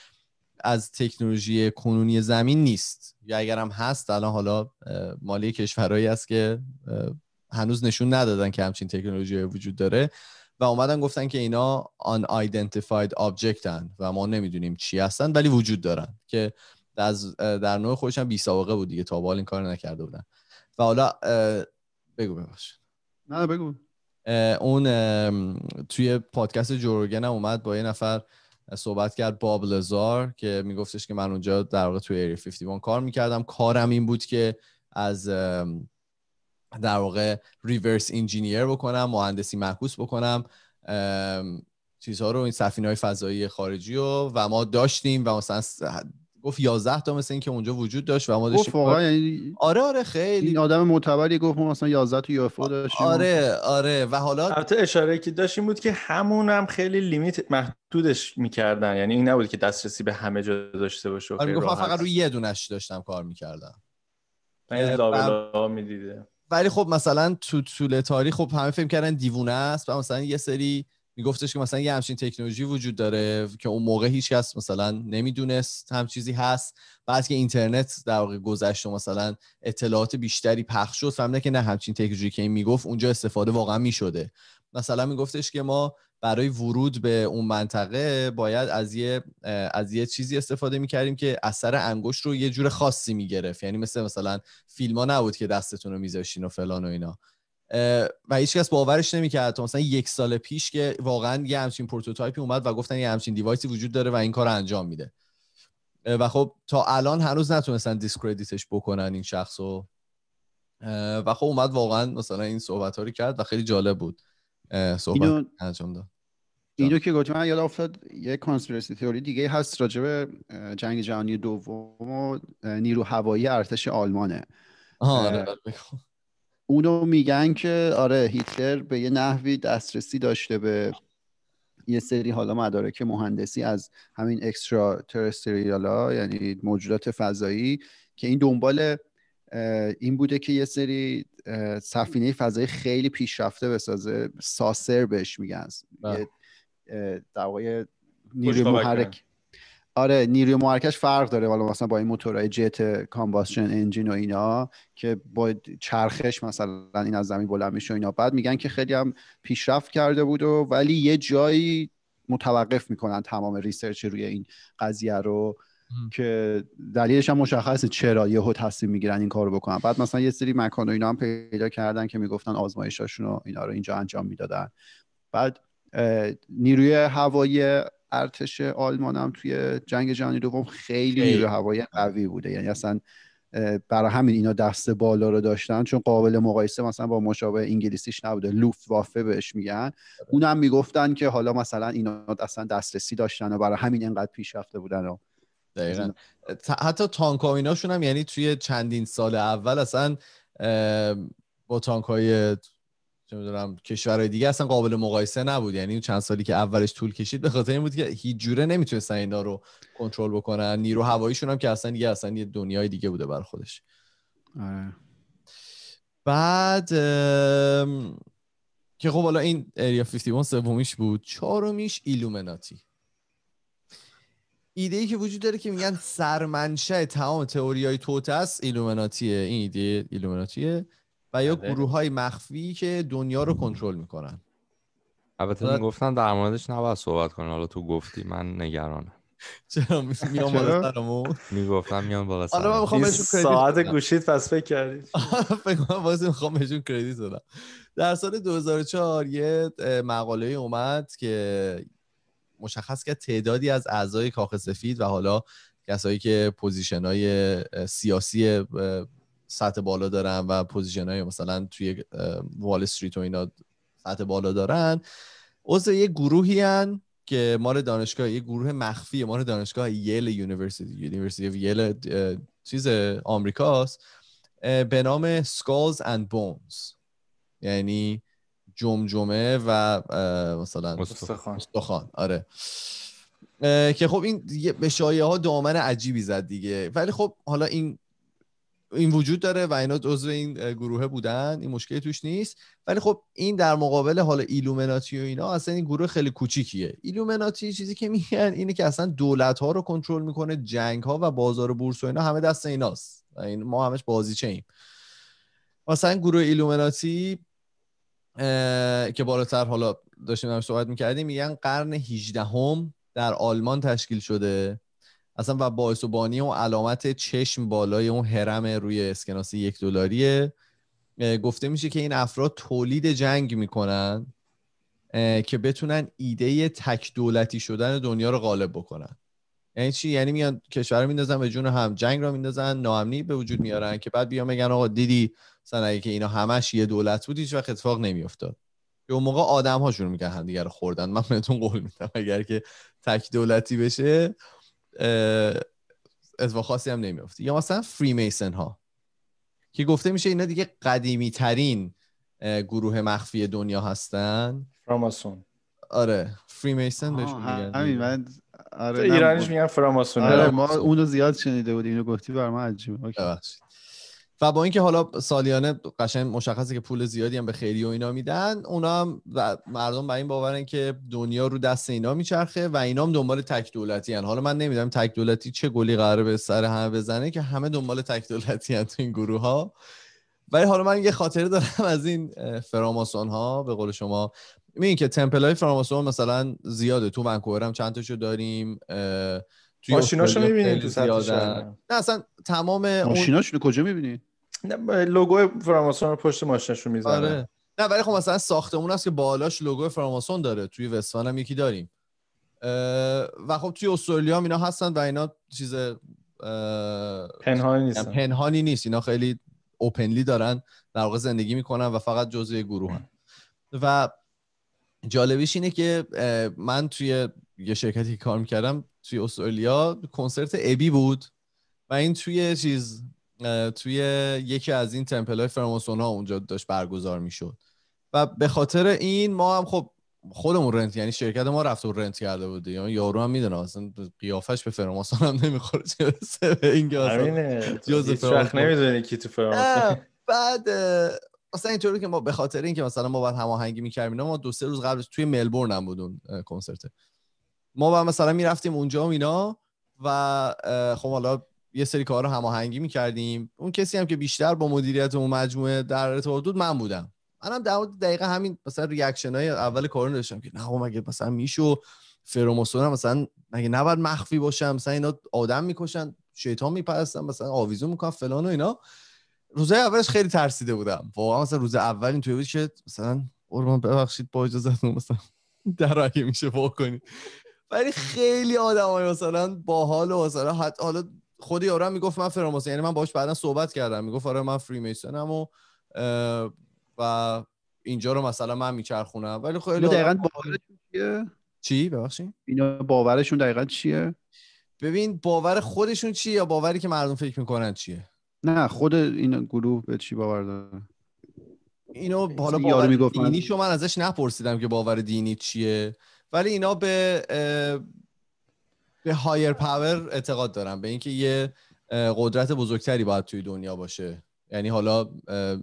Speaker 1: از تکنولوژی کنونی زمین نیست یا اگر هم هست الان حالا مالی کشورهایی است که هنوز نشون ندادن که همچین تکنولوژی وجود داره و اومدن گفتن که اینا آن object هن و ما نمیدونیم چی هستن ولی وجود دارن که در نوع خودش هم بی سابقه بود دیگه تا بال این کار نکرده بودن و حالا بگو ببخشید نه بگو اون توی پادکست جورگن هم اومد با یه نفر صحبت کرد باب لزار که میگفتش که من اونجا در واقع توی ایری 51 کار میکردم کارم این بود که از در واقع ریورس انجینیر بکنم مهندسی محکوس بکنم چیزها رو این سفینه های فضایی خارجی رو و ما داشتیم و مثلا گفت 11 تا مثل اینکه اونجا وجود داشت و ما
Speaker 2: یعنی آره آره خیلی این آدم معتبری گفت ما مثلا 11 تا یو داشتیم آره
Speaker 1: آره و حالا البته اشاره که داشت این بود که
Speaker 3: همون هم خیلی لیمیت محدودش میکردن یعنی این نبود که دسترسی به همه جا داشته
Speaker 1: باشه آره فقط روی یه دونش داشتم کار میکردم
Speaker 3: من
Speaker 1: میدیده ولی خب مثلا تو طول تاریخ خب همه فکر کردن دیوونه است و مثلا یه سری میگفتش که مثلا یه همچین تکنولوژی وجود داره که اون موقع هیچ کس مثلا نمیدونست هم چیزی هست بعد که اینترنت در واقع گذشت و مثلا اطلاعات بیشتری پخش شد فهمیدن که نه همچین تکنولوژی که این میگفت اونجا استفاده واقعا میشده مثلا میگفتش که ما برای ورود به اون منطقه باید از یه از یه چیزی استفاده میکردیم که اثر انگشت رو یه جور خاصی میگرفت یعنی مثل مثلا فیلما نبود که دستتون رو میذاشین و فلان و اینا و کس باورش نمیکرد مثلا یک سال پیش که واقعا یه همچین پروتوتایپی اومد و گفتن یه همچین دیوایسی وجود داره و این کار انجام میده و خب تا الان هنوز نتونستن دیسکردیتش بکنن این شخص و خب اومد واقعا مثلا این صحبت ها رو کرد و خیلی جالب بود صحبت اینو... انجام داد
Speaker 2: اینو که گفتم من یاد افتاد یه کانسپیرسی تئوری دیگه هست راجع جنگ جهانی دوم و نیرو هوایی ارتش آلمانه آره، بله، اونو میگن که آره هیتلر به یه نحوی دسترسی داشته به یه سری حالا مدارک مهندسی از همین اکسترا ترستریالا یعنی موجودات فضایی که این دنبال این بوده که یه سری سفینه فضایی خیلی پیشرفته بسازه ساسر بهش میگن بله. در واقع نیروی محرک آره نیروی محرکش فرق داره حالا مثلا با این موتورهای جت کامباسشن انجین و اینا که با چرخش مثلا این از زمین بلند میشه و اینا بعد میگن که خیلی هم پیشرفت کرده بود و ولی یه جایی متوقف میکنن تمام ریسرچ روی این قضیه رو که دلیلش هم مشخصه چرا یهو تصمیم میگیرن این کارو بکنن بعد مثلا یه سری مکان و اینا هم پیدا کردن که میگفتن آزمایشاشون و اینا رو اینجا انجام میدادن بعد نیروی هوایی ارتش آلمان هم توی جنگ جهانی دوم خیلی نیروی هوایی قوی بوده یعنی اصلا برای همین اینا دست بالا رو داشتن چون قابل مقایسه مثلا با مشابه انگلیسیش نبوده لوفت وافه بهش میگن آره. اونم میگفتن که حالا مثلا اینا اصلا دسترسی داشتن و برای همین انقدر پیشرفته بودن و دقیقا
Speaker 1: حتی تانک ایناشون هم یعنی توی چندین سال اول اصلا با تانک های چه کشورهای دیگه اصلا قابل مقایسه نبود یعنی چند سالی که اولش طول کشید به خاطر این بود که هیچ جوره نمیتونستن اینا رو کنترل بکنن نیرو هواییشون هم که اصلا دیگه اصلا یه دنیای دیگه بوده بر خودش آره. بعد که خب حالا این اریا 51 سومیش بود چهارمیش ایلومناتی ایده ای که وجود داره که میگن سرمنشه تمام تئوری های توت ایلومناتیه این ایده ایلومناتیه و یا بله. گروه های مخفی که دنیا رو کنترل میکنن
Speaker 4: البته من گفتن در موردش نباید صحبت کنن حالا تو گفتی من نگرانم
Speaker 1: چرا
Speaker 3: میام بالا سرمون
Speaker 4: میگفتم میام بالا سرمون
Speaker 3: ساعت گوشیت پس فکر کردید
Speaker 1: <laughs> فکر کنم واسه میخوام بهشون کردیت بدم در سال 2004 یه مقاله اومد که مشخص که تعدادی از اعضای کاخ سفید و حالا کسایی که پوزیشن های سیاسی سطح بالا دارن و پوزیشن های مثلا توی وال استریت و اینا سطح بالا دارن عضو یه گروهی هن که مال دانشگاه یه گروه مخفی مال دانشگاه یل یونیورسیتی یونیورسیتی یل چیز آمریکاست به نام سکالز اند بونز یعنی جمجمه و مثلا استخوان آره که خب این به شایعه ها دامن عجیبی زد دیگه ولی خب حالا این این وجود داره و اینا عضو این گروه بودن این مشکلی توش نیست ولی خب این در مقابل حال ایلومناتی و اینا اصلا این گروه خیلی کوچیکیه ایلومناتی چیزی که <laughs> میگن اینه که اصلا دولت ها رو کنترل میکنه جنگ ها و بازار بورس و اینا همه دست ایناست این ما همش بازیچه ایم اصلا گروه ایلومناتی که بالاتر حالا داشتیم هم صحبت میکردیم میگن قرن 18 در آلمان تشکیل شده اصلا و باعث و بانی اون علامت چشم بالای اون هرم روی اسکناس یک دلاریه گفته میشه که این افراد تولید جنگ میکنن که بتونن ایده تک دولتی شدن دنیا رو غالب بکنن یعنی چی یعنی میان کشور رو میندازن به جون هم جنگ رو میندازن نامنی به وجود میارن که بعد بیا میگن آقا دیدی مثلا اگه که اینا همش یه دولت بود هیچ وقت اتفاق نمیافتاد که اون موقع آدم ها شروع میکنن رو خوردن من بهتون قول میدم اگر که تک دولتی بشه اتفاق خاصی هم نمیافته یا مثلا فریمیسن ها که گفته میشه اینا دیگه قدیمی ترین گروه مخفی دنیا هستن فراماسون آره فریمیسن بهشون میگن همین
Speaker 5: آره ایرانیش میگن فراماسون آره ما اونو
Speaker 1: زیاد شنیده بودیم اینو گفتی بر ما عجیبه و با اینکه حالا سالیانه قشنگ مشخصه که پول زیادی هم به خیلی و اینا میدن اونا هم مردم بر این باورن که دنیا رو دست اینا میچرخه و اینا هم دنبال تک دولتی هن. حالا من نمیدونم تک دولتی چه گلی قراره به سر همه بزنه که همه دنبال تک دولتی هن تو این گروه ها ولی حالا من یه خاطره دارم از این فراماسون ها به قول شما میگن که تمپل های فراماسون مثلا زیاده تو ونکوور هم چند تاشو داریم ماشیناشو میبینید تو نه اصلا تمام ماشیناشونو کجا میبینید
Speaker 3: لوگو فراماسون رو پشت ماشینشون میزنه آره.
Speaker 1: نه ولی خب مثلا ساختمون هست که بالاش لوگو فراماسون داره توی وستفال هم یکی داریم و خب توی استرالیا هم اینا هستن و اینا چیز پنهانی نیست یعنی پنهانی نیست اینا خیلی اوپنلی دارن در واقع زندگی میکنن و فقط جزء گروه و جالبیش اینه که من توی یه شرکتی کار میکردم توی استرالیا کنسرت ابی بود و این توی چیز توی یکی از این تمپل های فرماسون ها اونجا داشت برگزار میشد و به خاطر این ما هم خب خودمون رنت یعنی شرکت ما رفت و رنت کرده بوده یا یعنی یارو هم میدونه اصلا قیافش به فرماسون هم نمیخوره چه برسه به این جز نمیدونی کی تو بعد اصلا اینطوری که ما به خاطر که مثلا ما بعد هماهنگی میکردیم ما دو سه روز قبلش توی ملبورن هم بودون کنسرت ما با مثلا میرفتیم اونجا و اینا و خب حالا یه سری کار رو هماهنگی میکردیم اون کسی هم که بیشتر با مدیریت اون مجموعه در ارتباط بود من بودم منم در دقیقه همین مثلا ریاکشن های اول کار داشتم که نه مگه مثلا میشو فروموسون مثلا مگه نباید مخفی باشم مثلا اینا آدم میکشن شیطان میپرستن مثلا آویزون میکنن فلان و اینا روزای اولش خیلی ترسیده بودم واقعا مثلا روز اول این بود که مثلا قربان ببخشید با اجازهتون مثلا در میشه وا ولی خیلی آدمای مثلا باحال و مثلا حتی حالا خود یارم میگفت من فراماسون یعنی من باش بعدا صحبت کردم میگفت آره من میسونم و و اینجا رو مثلا من میچرخونم ولی خب دقیقاً باورشون چیه
Speaker 2: چی ببخشید اینا باورشون دقیقا چیه
Speaker 1: ببین باور خودشون چیه یا باوری که مردم فکر میکنن چیه نه
Speaker 2: خود این گروه به چی باور دارن
Speaker 1: اینو حالا باور دینی شو من ازش نپرسیدم که باور دینی چیه ولی اینا به به هایر پاور اعتقاد دارم به اینکه یه قدرت بزرگتری باید توی دنیا باشه یعنی حالا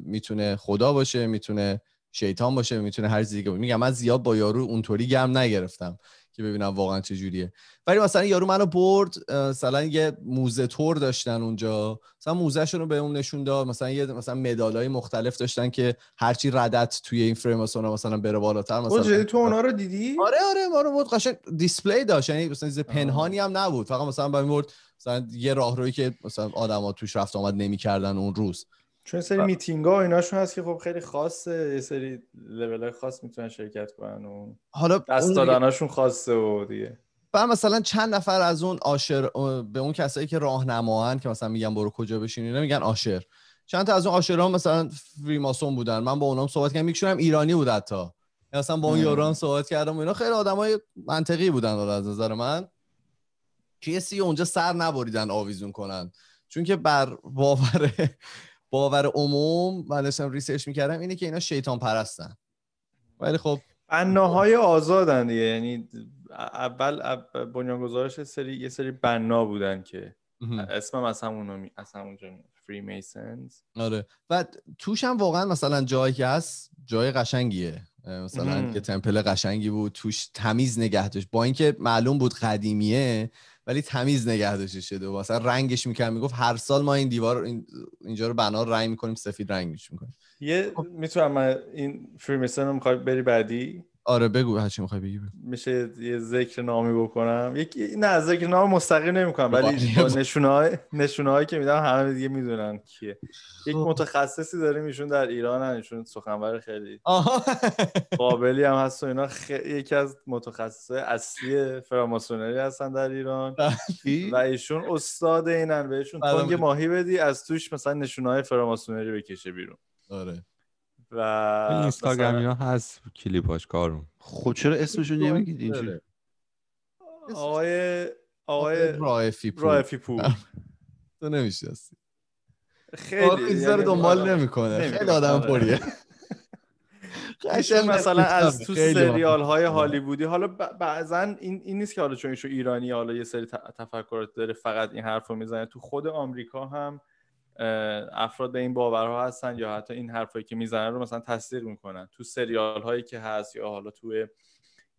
Speaker 1: میتونه خدا باشه میتونه شیطان باشه میتونه هر چیزی که میگم من زیاد با یارو اونطوری گرم نگرفتم که ببینم واقعا چه جوریه ولی مثلا یارو منو برد مثلا یه موزه تور داشتن اونجا مثلا موزهشون رو به اون نشون داد مثلا یه مثلا مدالای مختلف داشتن که هرچی ردت توی این فریم مثلا بره بالاتر مثلا تو اونا رو دیدی آره آره ما رو بود قشنگ دیسپلی داشت یعنی مثلا پنهانی هم نبود فقط مثلا برد مثلا یه راهرویی که مثلا آدما توش رفت آمد نمیکردن اون روز چون سری میتینگ ها ایناشون
Speaker 3: هست که خب خیلی خاصه یه سری لول خاص میتونن شرکت کنن و
Speaker 1: حالا دست دادناشون
Speaker 3: خاصه و دیگه
Speaker 1: و مثلا چند نفر از اون آشر به اون کسایی که راهنماهن که مثلا میگن برو کجا بشین اینا میگن آشر چند تا از اون ها مثلا فریماسون بودن من با اونام صحبت کردم هم ایرانی بود تا. یعنی مثلا با اون یاران صحبت کردم اینا خیلی آدمای منطقی بودن از نظر من کسی اونجا سر نبریدن آویزون کنن چون که بر باور باور عموم من داشتم ریسرچ میکردم اینه که اینا شیطان پرستن ولی خب بناهای آزادن دیگه
Speaker 3: یعنی اول بنیانگذارش سری یه سری بنا بودن که اسمم از همون می... از اونجا فری میسنز
Speaker 1: آره و توش هم واقعا مثلا جایی که هست جای قشنگیه مثلا یه تمپل قشنگی بود توش تمیز نگه داشت با اینکه معلوم بود قدیمیه ولی تمیز نگه داشته شده و مثلا رنگش میکنم میگفت هر سال ما این دیوار اینجا رو بنا رنگ میکنیم سفید رنگش میکنیم
Speaker 3: یه میتونم این فریمیسن رو میخوای بری بعدی آره بگو هرچی میخوای بگی میشه یه ذکر نامی بکنم یک نه ذکر نام مستقیم کنم ولی نشونه که میدم همه دیگه میدونن کیه یک خب. متخصصی داریم ایشون در ایران هن. ایشون سخنور خیلی قابلی هم هست و اینا یکی از متخصصه اصلی فراماسونری هستن در ایران و ایشون استاد اینن بهشون تنگ ماهی بدی از توش مثلا نشونه فراماسونری بکشه بیرون آره و اینستاگرام
Speaker 4: اینا هست کلیپاش کارون خود خب چرا اسمشو نمیگید اینجوری
Speaker 1: آقای آقای رائفی پور رائفی پور تو هستی خیلی و یعنی دنبال آره. نمیکنه خیلی آدم
Speaker 3: آره. پریه
Speaker 5: قشنگ مثلا از تو سریال های هالیوودی
Speaker 3: حالا بعضا این, این نیست که حالا چون ایرانی حالا یه سری تفکرات داره فقط این حرف رو میزنه تو خود آمریکا هم افراد به این باورها هستن یا حتی این حرفایی که میزنن رو مثلا تصدیق میکنن تو سریال هایی که هست یا حالا تو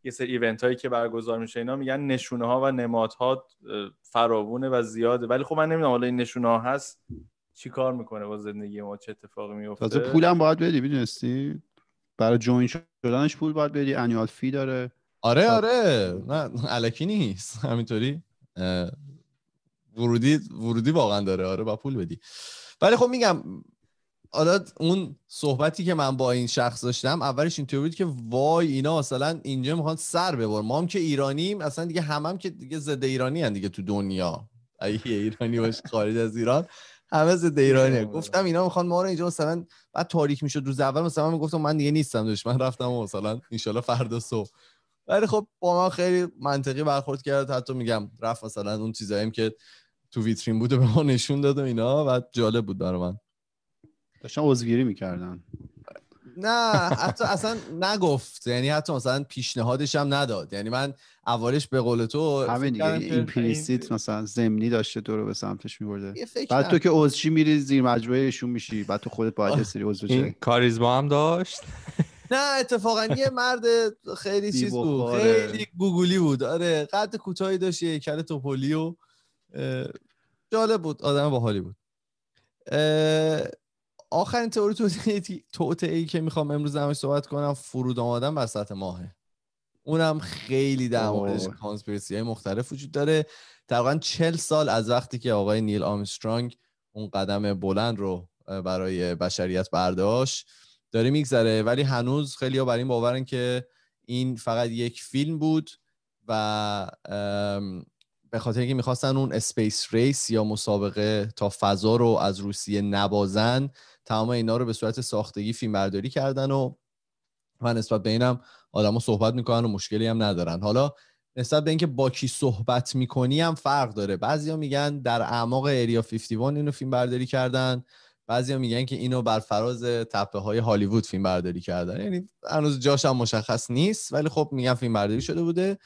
Speaker 3: یه سری ایونت هایی که برگزار میشه اینا میگن نشونه ها و نمادها فراوونه و زیاده ولی خب من نمیدونم حالا این نشونه ها هست چی کار میکنه با زندگی ما چه اتفاقی میفته تازه پولم باید بدی
Speaker 2: میدونستی برای جوین شدنش پول باید بدی انیال فی داره
Speaker 1: آره آره نه الکی نیست <laughs> همینطوری ورودی ورودی واقعا داره آره با پول بدی ولی خب میگم حالا اون صحبتی که من با این شخص داشتم اولش این بود که وای اینا مثلا اینجا میخوان سر ببر ما هم که ایرانیم اصلا دیگه همم هم که دیگه ضد ایرانی هم دیگه تو دنیا اگه ایرانی باش خارج از ایران همه ضد ایرانی گفتم اینا میخوان ما رو اینجا مثلا بعد تاریک میشد روز اول مثلا من گفتم من دیگه نیستم من رفتم و مثلا ان فردا صبح ولی خب با من خیلی منطقی برخورد کرد حتی میگم رفت مثلا اون چیزاییم که تو ویترین بوده به ما نشون داد و اینا و جالب بود برای من داشتن عضوگیری میکردن نه حتی اصلا نگفت یعنی حتی مثلا پیشنهادش هم نداد یعنی من اولش به قول تو همین دیگه
Speaker 2: مثلا زمینی داشته تو رو به سمتش میبرده بعد تو که عضوشی میری زیر مجموعه میشی بعد تو خودت باید یه سری عضو این
Speaker 4: کاریزما هم داشت
Speaker 1: نه اتفاقا یه مرد خیلی چیز بود خیلی گوگولی بود آره قد کوتاهی داشت یه کل توپلی و جالب بود آدم باحالی بود آخرین تئوری توته ای که میخوام امروز همش صحبت کنم فرود آمدن وسط ماهه اونم خیلی در موردش کانسپیرسی های مختلف وجود داره تقریبا چل سال از وقتی که آقای نیل آمسترانگ اون قدم بلند رو برای بشریت برداشت داره میگذره ولی هنوز خیلی ها بر این باورن که این فقط یک فیلم بود و به خاطر اینکه میخواستن اون اسپیس ریس یا مسابقه تا فضا رو از روسیه نبازن تمام اینا رو به صورت ساختگی فیلم برداری کردن و من نسبت به اینم آدما صحبت میکنن و مشکلی هم ندارن حالا نسبت به اینکه با کی صحبت میکنی هم فرق داره بعضیا میگن در اعماق ایریا 51 اینو فیلم برداری کردن بعضیا میگن که اینو بر فراز تپه های هالیوود فیلم برداری کردن یعنی هنوز جاش هم مشخص نیست ولی خب میگن فیلم برداری شده بوده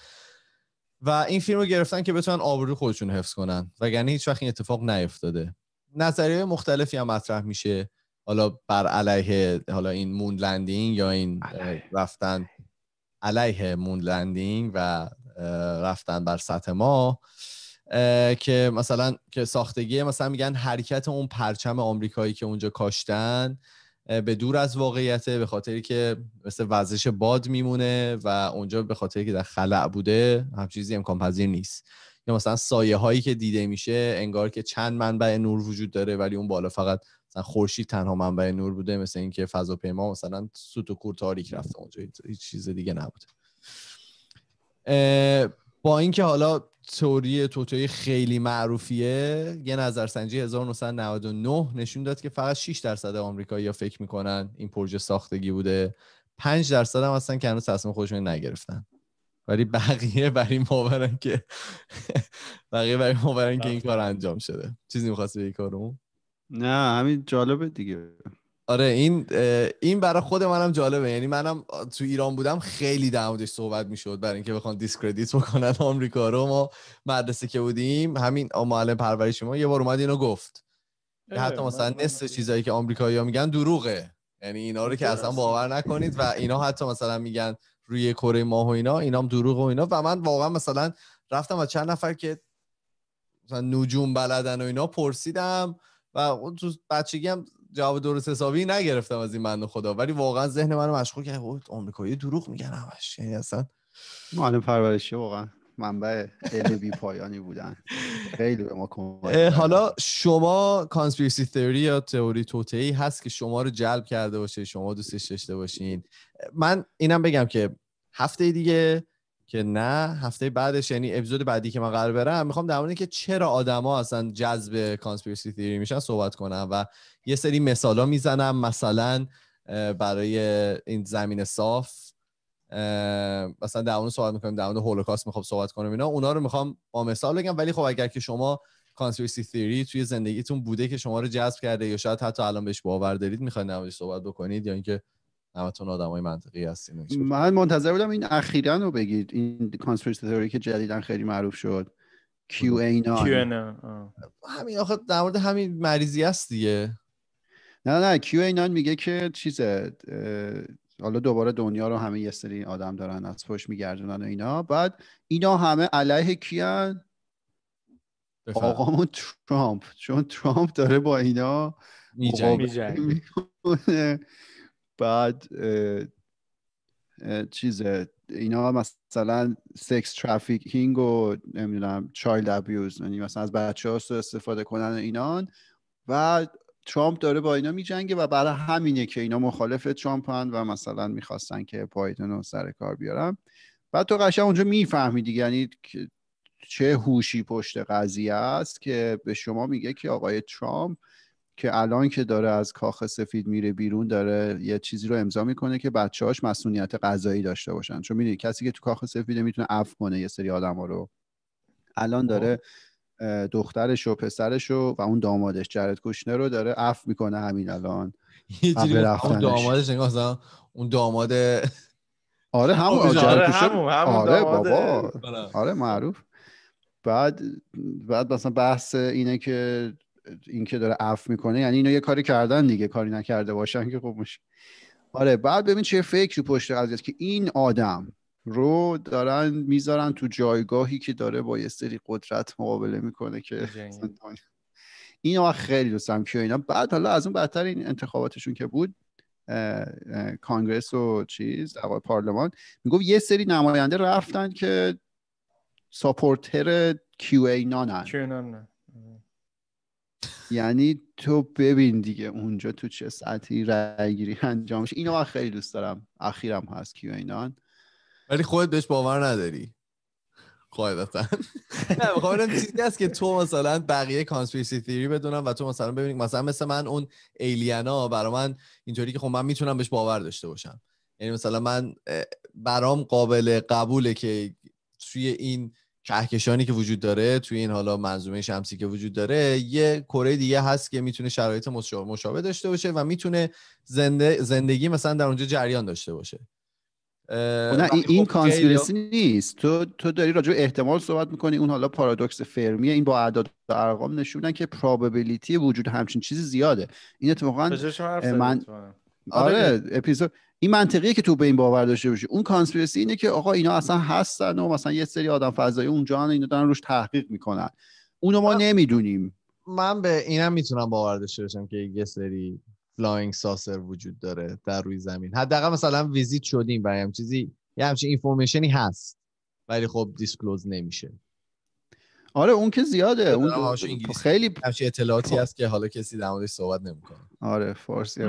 Speaker 1: و این فیلم رو گرفتن که بتونن آبرو خودشون حفظ کنن وگرنه هیچ وقت این اتفاق نیفتاده نظریه مختلفی هم مطرح میشه حالا بر علیه حالا این مون لندینگ یا این رفتن علیه مون لندینگ و رفتن بر سطح ما که مثلا که ساختگی مثلا میگن حرکت اون پرچم آمریکایی که اونجا کاشتن به دور از واقعیت، به خاطری که مثل وزش باد میمونه و اونجا به خاطری که در خلع بوده هم چیزی امکان پذیر نیست یا مثلا سایه هایی که دیده میشه انگار که چند منبع نور وجود داره ولی اون بالا فقط مثلا خورشید تنها منبع نور بوده مثل اینکه فضاپیما مثلا سوت و کور تاریک رفته اونجا هیچ چیز دیگه نبوده با اینکه حالا تئوری توتوی خیلی معروفیه یه نظرسنجی 1999 نشون داد که فقط 6 درصد آمریکایی‌ها فکر میکنن این پروژه ساختگی بوده 5 درصد هم اصلا که هنوز تصمیم خودشون نگرفتن ولی بقیه بر این که <laughs> بقیه برای این که این کار انجام شده چیزی به این کارو نه همین جالبه دیگه آره این این برای خود منم جالبه یعنی منم تو ایران بودم خیلی در موردش صحبت میشد برای اینکه بخوام دیسکردیت بکنن آمریکا رو ما مدرسه که بودیم همین معلم پرورش ما یه بار اومد اینو گفت حتی مثلا نصف چیزایی که آمریکایی‌ها میگن دروغه یعنی اینا رو که اصلا باور نکنید و اینا حتی مثلا میگن روی کره ماه و اینا اینام دروغ و اینا و من واقعا مثلا رفتم و چند نفر که مثلا نجوم بلدن و اینا پرسیدم و تو بچگی هم جواب درست حسابی نگرفتم از این من خدا ولی واقعا ذهن منو مشغول کرد آمریکایی دروغ میگن همش یعنی اصلا معلم پرورشی واقعا
Speaker 2: منبع علم بی پایانی بودن خیلی به ما کمک
Speaker 1: حالا شما کانسپیرسی تئوری یا تئوری توتعی هست که شما رو جلب کرده باشه شما دوستش داشته باشین من اینم بگم که هفته دیگه که نه هفته بعدش یعنی اپیزود بعدی که من قرار برم میخوام در مورد که چرا آدما اصلا جذب کانسپیرسی تیوری میشن صحبت کنم و یه سری مثالا میزنم مثلا برای این زمین صاف مثلا در مورد صحبت میکنیم در مورد هولوکاست میخوام صحبت کنم اینا اونا رو میخوام با مثال بگم ولی خب اگر که شما کانسپیرسی تیری توی زندگیتون بوده که شما رو جذب کرده یا شاید حتی الان بهش باور دارید میخواید صحبت بکنید یا اینکه همتون آدمای منطقی هستین
Speaker 2: من منتظر بودم این اخیرا رو بگید این کانسپیرسی تئوری که جدیدا خیلی معروف شد اینان
Speaker 1: همین آخه در مورد همین
Speaker 2: مریضی است دیگه نه نه اینان میگه که چیزه حالا دوباره دنیا رو همه یه سری آدم دارن از پشت میگردونن و اینا بعد اینا همه علیه کیان آقامون ترامپ چون ترامپ داره با اینا جنگ. بعد چیز اینا مثلا سکس ترافیکینگ و نمیدونم چایلد ابیوز یعنی مثلا از بچه ها استفاده کنن اینان و ترامپ داره با اینا میجنگه و برای همینه که اینا مخالف ترامپن و مثلا میخواستن که پایتون رو سر کار بیارم بعد تو قشنگ اونجا میفهمی دیگه یعنی چه هوشی پشت قضیه است که به شما میگه که آقای ترامپ که الان که داره از کاخ سفید میره بیرون داره یه چیزی رو امضا میکنه که بچه‌هاش مسئولیت قضایی داشته باشن چون میدونی کسی که تو کاخ سفید میتونه عفو کنه یه سری ها رو الان خب. داره دخترش و پسرش و و اون دامادش جرد کوشنر رو داره عفو میکنه همین الان <laughs> یه اون دامادش
Speaker 1: نگاه اون داماد <laughs> آره
Speaker 2: همون آره همون آره بابا آره. آره معروف بعد بعد مثلا بحث اینه که اینکه داره عف میکنه یعنی اینا یه کاری کردن دیگه کاری نکرده باشن که خب مش آره بعد ببین چه فکری پشت قضیه که این آدم رو دارن میذارن تو جایگاهی که داره با یه سری قدرت مقابله میکنه که اینو خیلی دوستم که اینا بعد حالا از اون بدتر این انتخاباتشون که بود کانگرس و چیز اول پارلمان میگفت یه سری نماینده رفتن که ساپورتر کیو ای یعنی تو ببین دیگه اونجا تو چه سطحی رایگیری انجام میشه اینو من خیلی دوست دارم اخیرم هست کیو اینان
Speaker 1: ولی خودت بهش باور نداری قاعدتا <laughs> نه میخوام چیزی هست که تو مثلا بقیه کانسپیرسی تیوری بدونم و تو مثلا ببینی مثلا مثل من اون ایلینا برا من اینجوری که خب من میتونم بهش باور داشته باشم یعنی مثلا من برام قابل قبوله که توی این کهکشانی که وجود داره توی این حالا منظومه شمسی که وجود داره یه کره دیگه هست که میتونه شرایط مشابه داشته باشه و میتونه زنده زندگی مثلا در اونجا جریان داشته باشه نه این, این خب کانسپیرسی نیست
Speaker 2: تو تو داری راجع به احتمال صحبت میکنی اون حالا پارادوکس فرمیه این با اعداد و ارقام نشونن که پراببلیتی وجود همچین چیزی زیاده این اتفاقا من آره, آره، اپیزود این منطقیه که تو به این باور داشته باشی اون کانسپیرسی اینه که آقا اینا اصلا هستن و مثلا یه سری آدم فضایی اونجا اینا دارن روش تحقیق میکنن اونو ما نمیدونیم
Speaker 1: من به اینم میتونم باور داشته باشم که یه سری فلاینگ ساسر وجود داره در روی زمین حداقل مثلا ویزیت شدیم برای چیزی یه همچین اینفورمیشنی هست ولی خب دیسکلوز نمیشه آره اون که زیاده اون خیلی اطلاعاتی خب. هست که حالا کسی در موردش صحبت نمیکنه آره فارسی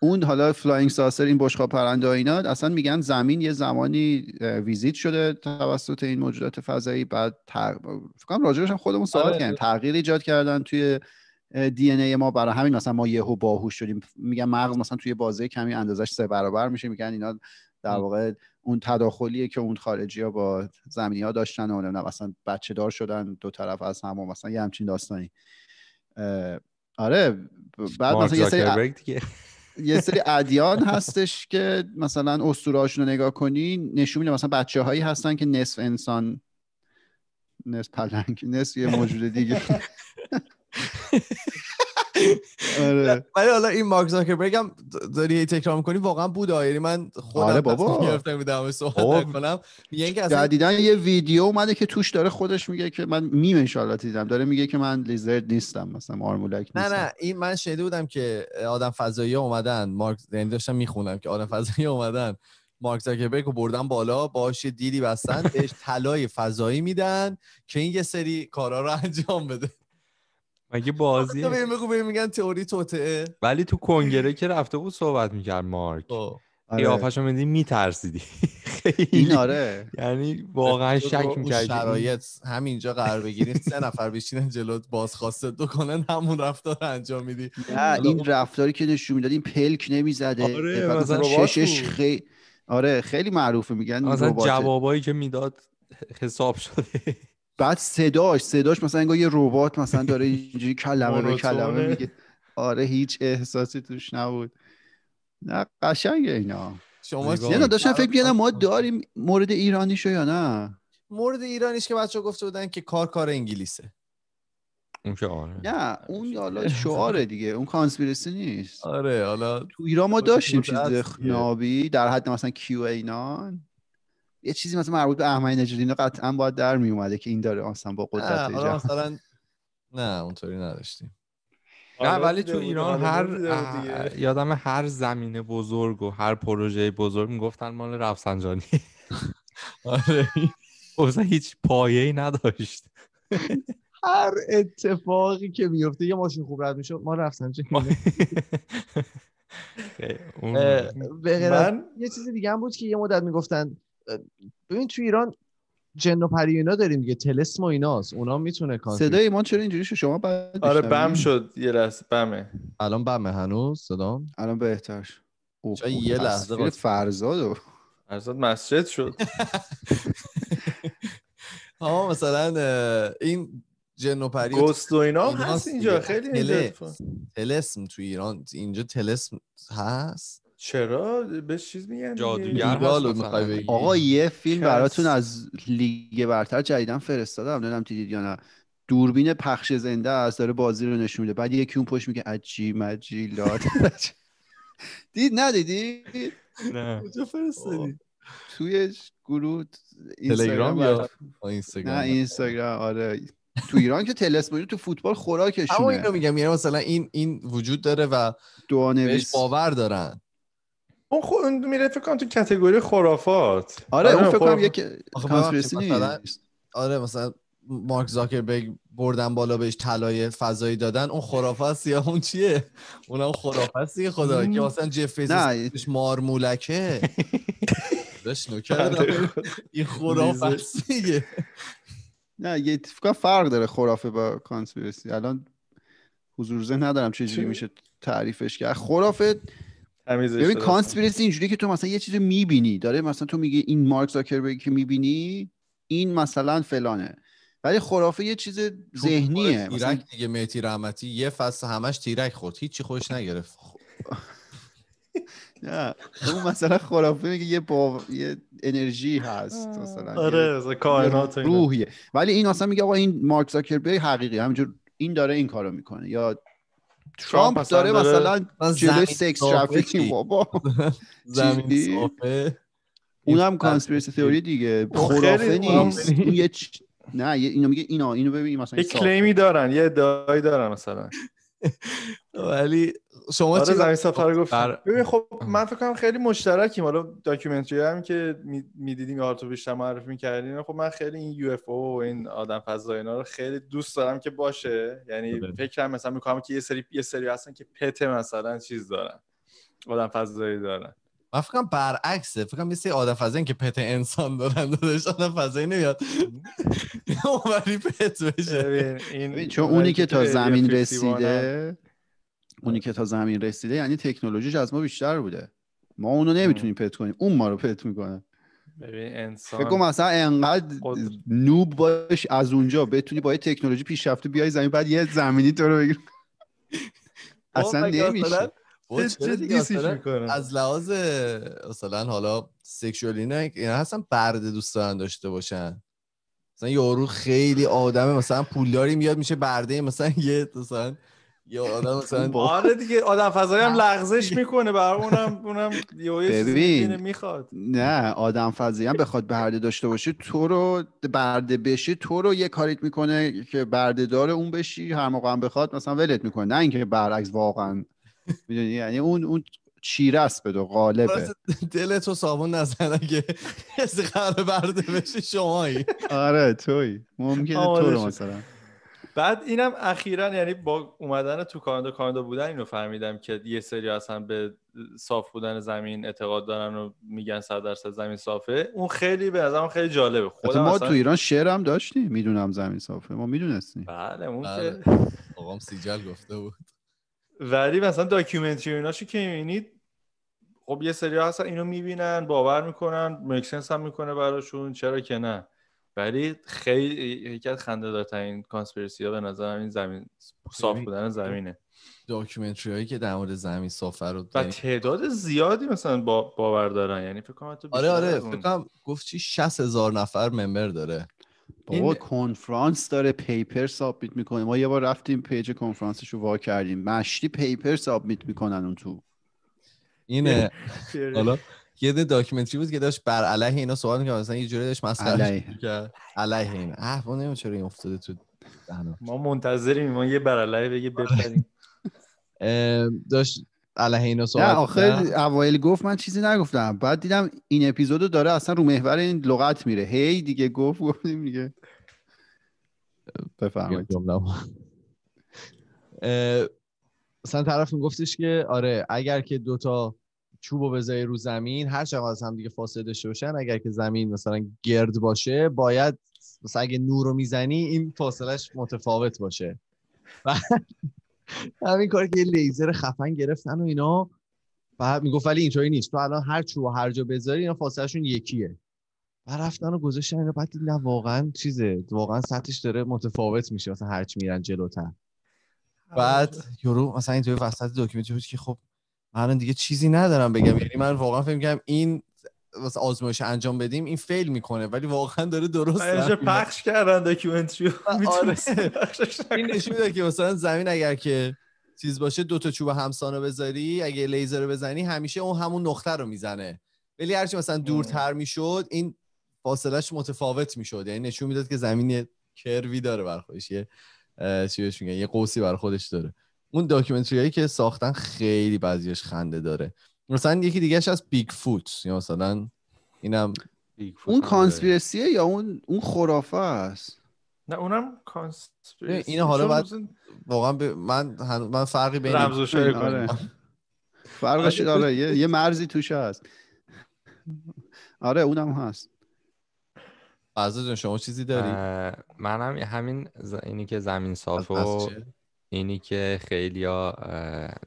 Speaker 1: اون حالا
Speaker 2: فلاینگ ساسر این بشقاب پرنده و اینا اصلا میگن زمین یه زمانی ویزیت شده توسط این موجودات فضایی بعد تق... فکر کنم هم خودمون صحبت آره. تغییر ایجاد کردن توی دی ای ما برای همین مثلا ما یهو باهوش شدیم میگن مغز مثلا توی بازه کمی اندازش سه برابر میشه میگن اینا در واقع اون تداخلیه که اون خارجی ها با زمینی ها داشتن و نه مثلا بچه دار شدن دو طرف از هم و مثلا یه همچین داستانی آره بعد مثلا یه سری <laughs> یه سری ادیان هستش که مثلا اسطوره‌هاشون رو نگاه کنی نشون میده مثلا بچه هایی هستن که نصف انسان نصف پلنگ نصف یه موجود دیگه <laughs>
Speaker 1: آره. ولی حالا این مارک زاکربرگ هم داری تکرار میکنی واقعا بود یعنی من خودم آره بابا گرفته بودم صحبت خب. کنم میگن اصلا
Speaker 2: یه ویدیو اومده که توش داره خودش میگه که من میم ان دیدم داره میگه که من لیزرد نیستم مثلا آرمولک نیستم نه نه
Speaker 1: این من شنیده بودم که آدم فضایی اومدن مارک یعنی داشتم میخونم که آدم فضایی اومدن مارک زاکربرگ رو بردن بالا باهاش دیدی بستن بهش طلای فضایی میدن که این یه سری کارا رو انجام بده
Speaker 4: مگه بازی تو
Speaker 1: میگن تئوری توتعه
Speaker 4: ولی تو کنگره که رفته بود صحبت میکرد مارک خب. آره. قیافش رو میدی میترسیدی <laughs> این آره یعنی واقعا شک میکردی شرایط
Speaker 1: همینجا قرار بگیرین سه نفر بشینن جلوت بازخواسته دو کنن همون رفتار انجام میدی نه این
Speaker 2: رفتاری که نشون میداد این پلک نمیزده آره مثلا شش خیلی آره خیلی معروفه میگن مثلا جوابایی
Speaker 4: که میداد حساب شده
Speaker 2: بعد صداش صداش مثلا انگار یه ربات مثلا داره اینجوری کلمه به کلمه میگه آره هیچ احساسی توش نبود نه
Speaker 1: قشنگه اینا شما نه داشتن فکر
Speaker 2: می‌کردم ما داریم مورد ایرانیشو یا نه
Speaker 1: مورد ایرانیش که بچه گفته بودن که کار کار انگلیسه
Speaker 4: اون که آره
Speaker 2: نه اون آره. حالا شعاره دیگه اون کانسپیرسی نیست آره حالا تو ایران ما داشتیم چیز نابی در حد مثلا کیو اینان یه چیزی مثلا مربوط به احمدی نژاد اینا قطعا باید در می اومده که این داره اصلا با قدرت نه
Speaker 4: مثلا نه اونطوری نداشتیم
Speaker 5: آره، نه ولی تو ایران هر
Speaker 4: یادم هر زمینه بزرگ و هر پروژه بزرگ میگفتن مال رفسنجانی <laughs> آره خب، هیچ پایه‌ای نداشت
Speaker 5: هر اتفاقی
Speaker 1: که میفته یه ماشین خوب رد میشه ما رفسنجانی
Speaker 4: چه
Speaker 5: <laughs> من یه چیزی دیگه
Speaker 1: هم بود که یه مدت میگفتن ببین تو ایران جن و پری اینا داریم دیگه تلسم و ایناست اونا میتونه کانفیوز صدای ما چرا اینجوری شد شما بعد آره بم شد یه لحظه بمه الان بمه هنوز صدا الان بهتر شد یه لحظه بود فرزاد
Speaker 3: فرزاد مسجد شد
Speaker 1: ها <laughs> مثلا این جن و پری گست و اینا هست
Speaker 5: اینجا خیلی
Speaker 1: تلسم تو ایران اینجا تلسم هست چرا بهش چیز میگن جادوگر میخوای آقا یه فیلم براتون
Speaker 2: از لیگ برتر جدیدن فرستادم نمیدونم دیدید یا نه دوربین پخش زنده از داره بازی رو نشون میده بعد یکی اون پشت میگه عجی لات <laughs> دید ندیدی نه کجا فرستادی خب. توی گروه تلگرام یا اینستاگرام نه اینستاگرام آره تو ایران که تلسمونی تو فوتبال خوراکشونه
Speaker 1: اما اینو میگم یعنی مثلا این این وجود داره و دعانویس باور دارن اون خو... اون میره فکر کنم تو کتگوری خرافات آره, آره، اون فکر کنم یک مثلا... آره مثلا مارک زاکربرگ بردن بالا بهش طلای فضایی دادن اون خرافه است یا اون چیه اون هم خرافه است خدا که مثلا جف بهش مار مولکه <laughs>
Speaker 2: نکرده. آره. این خرافه است نه یه فکر فرق داره خرافه با کانسپیرسی الان حضور زن ندارم چه جوری میشه تعریفش کرد خرافه ببین کانسپیرسی اینجوری که تو مثلا یه چیزی میبینی داره مثلا تو میگی این مارک زاکربرگ که میبینی این مثلا فلانه ولی خرافه یه چیز ذهنیه تیرک
Speaker 1: دیگه مهتی رحمتی یه فصل همش تیرک خورد هیچی خوش نگرفت <laughs>
Speaker 2: نه اون مثلا خرافه میگه یه با یه انرژی هست مثلا آره کائنات روحیه ولی این اصلا میگه آقا این مارک زاکربرگ حقیقی همینجور این داره این کارو میکنه یا ترامپ داره مثلا جلوی سیکس ترافیکی بابا <laughs>
Speaker 3: زمین صافه اونم کانسپیرسی تئوری دیگه خب خرافه نیست <laughs> یه
Speaker 2: نه اینو میگه اینا اینو ببینیم مثلا یه کلیمی
Speaker 3: دارن یه ادعایی دارن مثلا <laughs> ولی شما آره زمین سفر گفت خب من فکر کنم خیلی مشترکیم حالا داکیومنتری هم که میدیدیم می آرتو بیشتر معرفی میکردین خب من خیلی این یو اف او و این آدم فضا اینا رو خیلی دوست دارم که باشه یعنی آره. فکرم مثلا میکنم که یه سری یه سری هستن که پت مثلا چیز دارن آدم فضایی
Speaker 1: دارن من فکرم برعکسه فکرم یه سری آدم فضایی که پت انسان دارن دادش آدم فضایی نمیاد <laughs> اونوری پت بشه
Speaker 3: چون اونی که تا زمین رسیده
Speaker 2: اونی آره. که تا زمین رسیده یعنی تکنولوژیش از ما بیشتر بوده ما اونو نمیتونیم پت کنیم اون ما رو پت میکنه
Speaker 3: ببین انسان
Speaker 2: مثلا انقدر نوب باش از اونجا بتونی با یه تکنولوژی پیشرفته بیای زمین بعد یه زمینی تو رو بگیر خب،
Speaker 1: اصلا نمیشه خب، از لحاظ اصلا حالا سکشوالی اینا هستن برده دوست داشته باشن مثلا یارو خیلی آدمه مثلا پولداری میاد میشه برده مثلا یه مثلا یه آدم <laughs> مثلا آره دیگه آدم فضایی هم لغزش میکنه برای اونم
Speaker 3: اونم یه میخواد
Speaker 2: نه آدم فضایی هم بخواد برده داشته باشه تو رو برده بشه تو رو یه کاریت میکنه که برده داره اون بشی هر موقع هم بخواد مثلا ولت میکنه نه اینکه برعکس واقعا میدونی یعنی اون اون چیره است دو غالبه
Speaker 1: دل تو صابون نزن اگه کسی قرار برده بشی شمایی
Speaker 2: آره توی ممکنه تو رو مثلا
Speaker 3: بعد اینم اخیرا یعنی با اومدن تو کانادا کانادا بودن اینو فهمیدم که یه سری اصلا به صاف بودن زمین اعتقاد دارن و میگن 100 درصد زمین صافه اون خیلی به نظرم خیلی جالبه خودم ما تو ایران
Speaker 2: شعر هم داشتیم میدونم زمین صافه ما میدونستیم بله اون بله.
Speaker 3: که آقام سیجل گفته بود ولی مثلا داکیومنتری ایناشو که میبینید خب یه سری هستن اینو میبینن باور میکنن مکسنس هم میکنه براشون چرا که نه ولی خیلی یکی از خنده دارترین کانسپیرسی ها به نظر این زمین صاف بودن زمینه داکیومنتری هایی که در مورد زمین صافه رو و تعداد زیادی مثلا با باور دارن یعنی فکر کنم تو آره آره فکر
Speaker 1: کنم گفت چی 60 هزار نفر ممبر داره بابا
Speaker 2: کنفرانس داره پیپر سابمیت میکنه ما یه بار رفتیم پیج کنفرانسش رو وا کردیم مشتی پیپر سابمیت میکنن اون تو
Speaker 5: اینه <laughs> حالا
Speaker 1: یه داکیومنتری بود که داشت بر علیه اینا سوال می‌کرد مثلا یه جوری داشت
Speaker 5: مسخره
Speaker 3: علیه
Speaker 1: علیه اینا اه من چرا این افتاده تو ما منتظریم
Speaker 3: ما یه بر علیه
Speaker 1: بگه بپریم <laughs> داشت علیه اینا سوال نه آخر اوایل
Speaker 2: گفت من چیزی نگفتم بعد دیدم این اپیزودو داره اصلا رو محور این لغت میره هی دیگه
Speaker 1: گفت گفتیم دیگه بفرمایید اصلا طرف میگفتش که آره اگر که دوتا چوب و بذاری رو زمین هر چقدر از هم دیگه فاصله داشته باشن اگر که زمین مثلا گرد باشه باید مثلا اگه نور رو میزنی این فاصلهش متفاوت باشه و <laughs> همین کار که لیزر خفن گرفتن و اینا بعد میگفت ولی اینطوری نیست تو الان هر چوب هر جا بذاری اینا فاصلهشون یکیه و رفتن و گذاشتن اینا بعد نه واقعا چیزه واقعا سطحش داره متفاوت میشه مثلا هرچی میرن جلوتر آره. بعد یورو مثلا توی وسط داکیومنتی بود که خب من دیگه چیزی ندارم بگم یعنی من واقعا فکر میکنم این واسه آزمایش انجام بدیم این فیل میکنه ولی واقعا داره درست اینجا پخش کردن داکیومنتری آره. این نشون میده که مثلا زمین اگر که چیز باشه دو تا چوب همسانو بذاری اگه لیزر بزنی همیشه اون همون نقطه رو میزنه ولی هرچی مثلا دورتر میشد این فاصلهش متفاوت میشد یعنی نشون میداد که زمین کروی داره بر خودش یه چی میگن یه قوسی بر خودش داره اون داکیومنتری هایی که ساختن خیلی بعضیش خنده داره مثلا یکی دیگهش از بیگ فوت یا مثلا اینم اون کانسپیرسیه یا اون اون خرافه است
Speaker 3: نه اونم کانسپیرسیه این حالا بعد
Speaker 1: واقعا ب... من هن... من فرقی بین <laughs> فرقش آره. آره یه... یه مرزی
Speaker 2: توش هست آره اونم هست
Speaker 4: فرزا شما چیزی داری منم همین ز... اینی که زمین صاف اینی که خیلی ها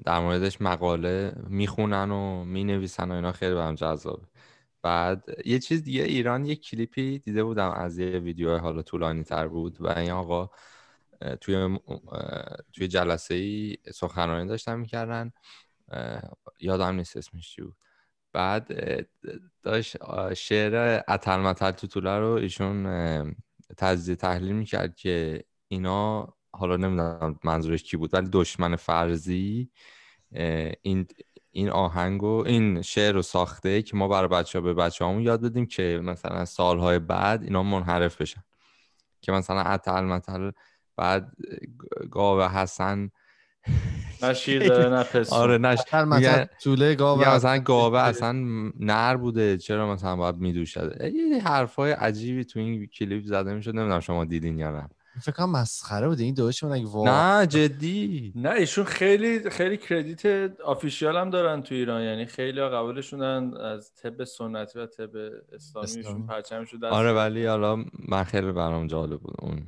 Speaker 4: در موردش مقاله میخونن و مینویسن و اینا خیلی برام جذابه بعد یه چیز دیگه ایران یه کلیپی دیده بودم از یه ویدیو حالا طولانی تر بود و این آقا توی توی جلسه ای سخنرانی داشتن میکردن یادم نیست اسمش چی بود بعد داشت شعر اتلمتل تو توتوله رو ایشون تجزیه تحلیل میکرد که اینا حالا نمیدونم منظورش کی بود ولی دشمن فرضی این این آهنگ و این شعر رو ساخته که ما برای بچه ها به بچه همون یاد بدیم که مثلا سالهای بعد اینا منحرف بشن که مثلا اتل متل بعد گاوه حسن
Speaker 3: نشیر <laughs> داره آره نش طوله گاوه یا مثلا
Speaker 4: گاوه اصلا نر بوده چرا مثلا باید میدوشد یه حرفای عجیبی تو این کلیپ زده میشد نمیدونم شما دیدین یا نه
Speaker 1: فکر کنم مسخره بوده یعنی این من اگه
Speaker 3: نه
Speaker 4: جدی
Speaker 3: نه ایشون خیلی خیلی کردیت
Speaker 4: آفیشیال هم دارن تو ایران یعنی خیلی
Speaker 3: قبولشونن از طب سنتی و طب اسلامیشون پرچم دست آره
Speaker 4: ولی حالا من خیلی برام جالب بود اون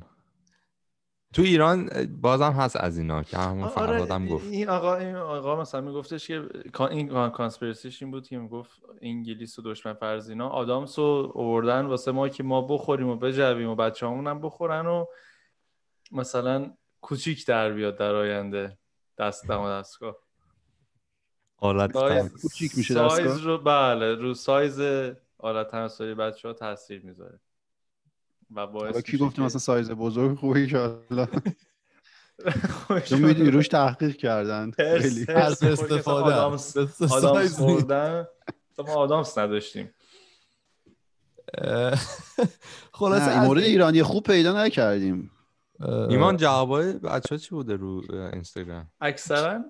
Speaker 4: تو ایران بازم هست از اینا که همون فردادم آره، گفت
Speaker 3: این آقا این آقا مثلا میگفتش که این کانسپیرسیش این بود که میگفت انگلیس و دشمن فرض اینا آدامس رو واسه ما که ما بخوریم و بجویم و بچه‌هامون هم بخورن و مثلا کوچیک در بیاد در آینده دست دم دستگاه
Speaker 4: آلت کوچیک میشه دستگاه سایز
Speaker 3: رو بله رو سایز آلت تناسلی بچه ها تاثیر میذاره و باعث کی
Speaker 2: گفتی مثلا سایز بزرگ خوبه ان چون <laughs> روش تحقیق کردن خیلی از استفاده آدم خوردن
Speaker 3: ما آدامس نداشتیم <laughs> خلاص
Speaker 2: این مورد ایرانی خوب پیدا نکردیم ایمان
Speaker 4: جوابای بچه چی بوده رو اینستاگرام
Speaker 1: اکثرا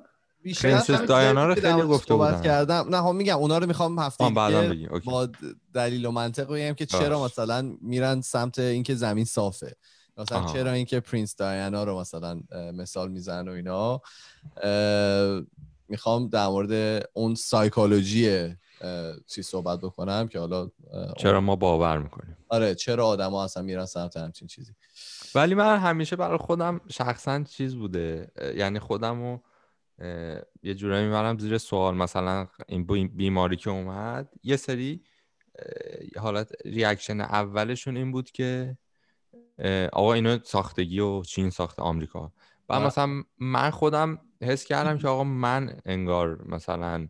Speaker 4: بیشتر دایانا رو خیلی گفته بودم
Speaker 1: کردم نه هم خب میگم اونا رو میخوام هفته دیگه با دلیل و منطق که چرا مثلا میرن سمت اینکه زمین صافه مثلا چرا اینکه پرنس دایانا رو مثلا مثال میزن و اینا میخوام در مورد اون سایکولوژی چی صحبت بکنم که حالا چرا
Speaker 4: ما باور میکنیم
Speaker 1: آره چرا آدما اصلا میرن سمت همچین چیزی
Speaker 4: ولی من همیشه برای خودم شخصا چیز بوده یعنی خودم و یه جورایی میبرم زیر سوال مثلا این بیماری که اومد یه سری حالت ریاکشن اولشون این بود که آقا اینو ساختگی و چین ساخت آمریکا و مثلا من خودم حس کردم که آقا من انگار مثلا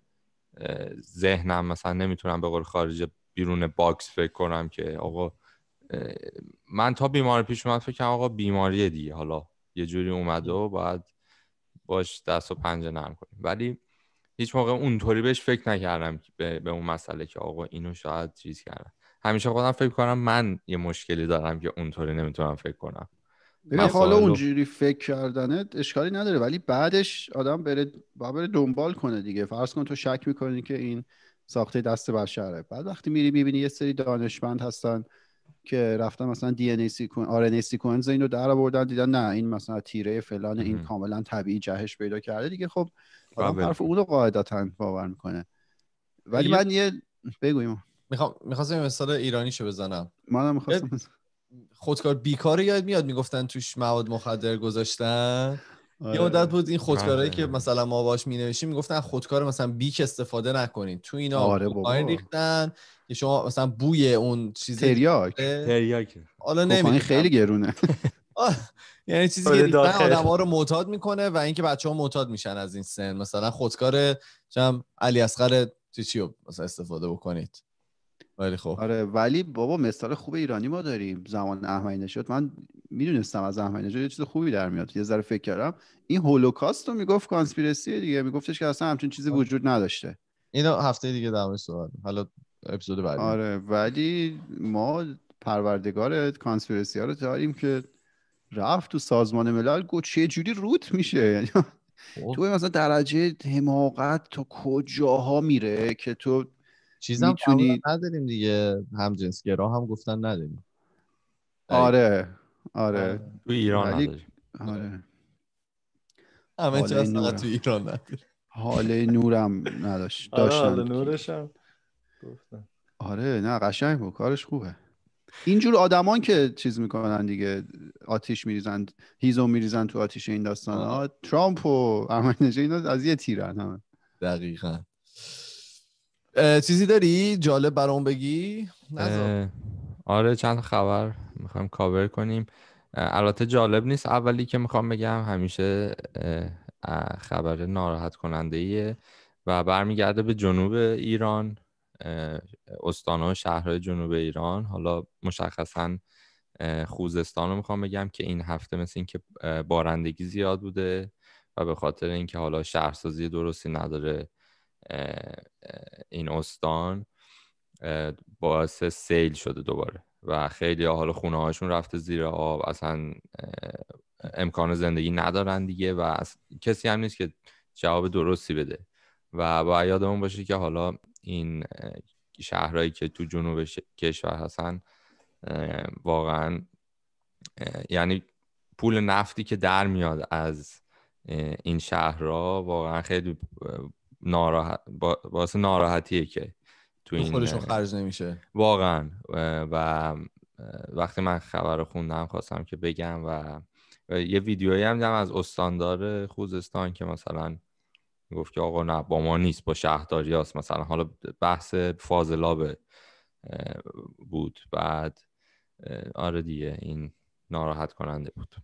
Speaker 4: ذهنم مثلا نمیتونم به قول خارج بیرون باکس فکر کنم که آقا من تا بیماری پیش اومد فکر آقا بیماری دیگه حالا یه جوری اومده و باید باش دست و پنجه نرم کنیم ولی هیچ موقع اونطوری بهش فکر نکردم به, به اون مسئله که آقا اینو شاید چیز کردم همیشه خودم فکر کنم من یه مشکلی دارم که اونطوری نمیتونم فکر کنم ببین حالا اونجوری
Speaker 2: فکر کردنت اشکالی نداره ولی بعدش آدم بره بره دنبال کنه دیگه فرض کن تو شک میکنی که این ساخته دست بشره بعد وقتی میری میبینی یه سری دانشمند هستن که رفتن مثلا دی ان ای سیکونس آر ان سیکونس اینو در آوردن دیدن نه این مثلا تیره فلان این کاملا طبیعی جهش پیدا کرده دیگه خب آدم بله. حرف اونو قاعدتا باور میکنه ولی من
Speaker 1: یه بگویم میخوام میخواستم مثال ایرانیشو بزنم منم میخواستم خودکار بیکاره یاد میاد میگفتن توش مواد مخدر گذاشتن یه آره. مدت بود این خودکارهایی که آره. مثلا ما باش می نوشیم میگفتن خودکار مثلا بیک استفاده نکنین تو اینا آره ریختن که شما مثلا بوی اون چیز تریاک تریاک حالا خب، خیلی گرونه یعنی چیزی که ریختن آدم ها رو معتاد میکنه و اینکه بچه ها معتاد میشن از این سن مثلا خودکار چم علی اصغر چی چی مثلا استفاده بکنید ولی خب آره ولی بابا مثال خوب ایرانی ما داریم
Speaker 2: زمان احمدی نژاد من میدونستم از احمدی نژاد یه چیز خوبی در میاد یه ذره فکر کردم این هولوکاست رو میگفت کانسپیرسی دیگه میگفتش که اصلا همچین چیزی آره. وجود نداشته اینو هفته دیگه در سوال حالا اپیزود بعدی آره ولی ما پروردگار کانسپیرسی ها رو داریم که رفت تو سازمان ملل گفت چه جوری روت میشه یعنی خب. تو مثلا درجه حماقت تا کجاها میره که تو
Speaker 1: چیزم میتونی نداریم دیگه گراه هم گفتن نداریم آره،, آره آره تو ایران نداریم آره, آره.
Speaker 3: همه چیز تو
Speaker 2: ایران نداریم حال نورم نداشت داشت آره
Speaker 3: نورش هم
Speaker 2: آره نه قشنگ بود کارش خوبه اینجور آدمان که چیز میکنن دیگه آتیش میریزن هیزم میریزن تو آتیش این داستان ها ترامپ و احمد اینا از یه تیرن همه
Speaker 4: دقیقا چیزی داری جالب برام بگی آره چند خبر میخوایم کاور کنیم البته جالب نیست اولی که میخوام بگم همیشه خبر ناراحت کننده ایه و برمیگرده به جنوب ایران استان و شهرهای جنوب ایران حالا مشخصا خوزستان رو میخوام بگم که این هفته مثل اینکه بارندگی زیاد بوده و به خاطر اینکه حالا شهرسازی درستی نداره این استان باعث سیل شده دوباره و خیلی حالا خونه هاشون رفته زیر آب اصلا امکان زندگی ندارن دیگه و کسی هم نیست که جواب درستی بده و با یادمون باشه که حالا این شهرهایی که تو جنوب کشور هستن واقعا یعنی پول نفتی که در میاد از این شهرها واقعا خیلی ناراحت باعث ناراحتیه که تو این خودشون خرج نمیشه واقعا و وقتی من خبر خوندم خواستم که بگم و یه ویدیویی هم دیدم از استاندار خوزستان که مثلا گفت که آقا نه با ما نیست با شهرداری هست مثلا حالا بحث فاضلاب بود بعد آره دیگه این ناراحت کننده بود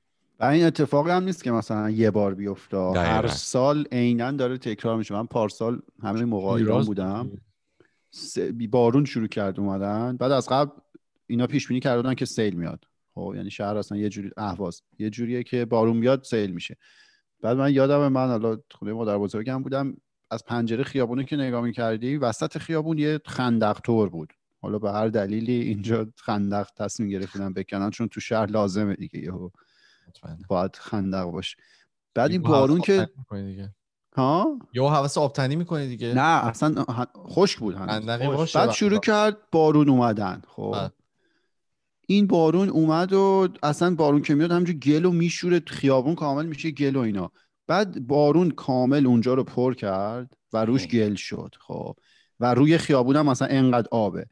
Speaker 2: این اتفاقی هم نیست که مثلا یه بار بیفته هر سال عینا داره تکرار میشه من پارسال همه موقع بودم بارون شروع کرد اومدن بعد از قبل اینا پیش بینی کردن که سیل میاد خب یعنی شهر اصلا یه جوری اهواز یه جوریه که بارون بیاد سیل میشه بعد من یادم من حالا خونه خب مادر بزرگم بودم از پنجره خیابونی که نگاه میکردی وسط خیابون یه خندق تور بود حالا به هر دلیلی اینجا خندق تصمیم گرفتن بکنن چون تو شهر لازمه دیگه یهو باید خندق باشه بعد این بارون که ها
Speaker 1: یا حواس آبتنی میکنه دیگه نه اصلا خشک بود بعد شروع
Speaker 2: کرد بارون اومدن خب بله. این بارون اومد و اصلا بارون که میاد همجور گل و میشوره خیابون کامل میشه گل و اینا بعد بارون کامل اونجا رو پر کرد و روش خب. گل شد خب و روی خیابون هم مثلا انقدر آبه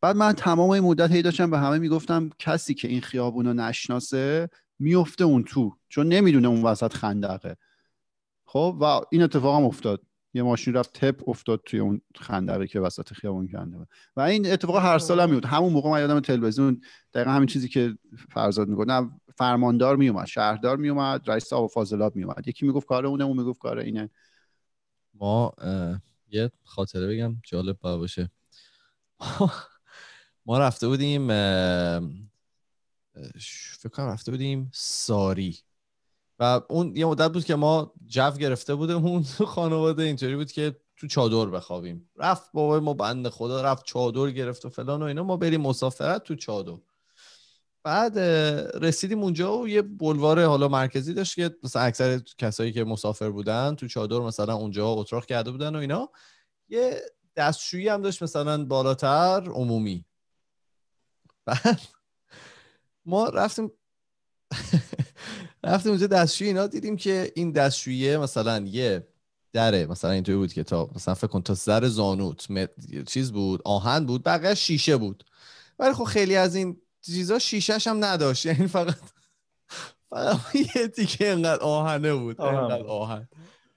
Speaker 2: بعد من تمام این مدت هی داشتم به همه میگفتم کسی که این خیابون رو نشناسه میفته اون تو چون نمیدونه اون وسط خندقه خب و این اتفاق هم افتاد یه ماشین رفت تپ افتاد توی اون خندقه که وسط خیابون کرده بود و این اتفاق هر سال هم میاد همون موقع من یادم تلویزیون دقیقا همین چیزی که فرزاد میگفت نه فرماندار میومد شهردار میومد رئیس آب و فاضلاب میومد یکی میگفت کار اونه اون میگفت کار اینه
Speaker 1: ما یه خاطره بگم جالب باشه <laughs> ما رفته بودیم فکر کنم رفته بودیم ساری و اون یه مدت بود که ما جو گرفته بودم اون <laughs> خانواده اینطوری بود که تو چادر بخوابیم رفت بابای ما بند خدا رفت چادر گرفت و فلان و اینا ما بریم مسافرت تو چادر بعد رسیدیم اونجا و یه بلوار حالا مرکزی داشت که مثلا اکثر کسایی که مسافر بودن تو چادر مثلا اونجا اتراق کرده بودن و اینا یه دستشویی هم داشت مثلا بالاتر عمومی بعد ما رفتیم <laughs> رفتیم اونجا دستشویی اینا دیدیم که این دستشویه مثلا یه دره مثلا اینطوری بود که تا مثلا فکر کن تا سر زانوت چیز بود آهن بود بقیه شیشه بود ولی خب خیلی از این چیزا شیشهش هم نداشت <laughs> یعنی فقط فقط یه تیکه اینقدر آهنه بود اینقدر آهن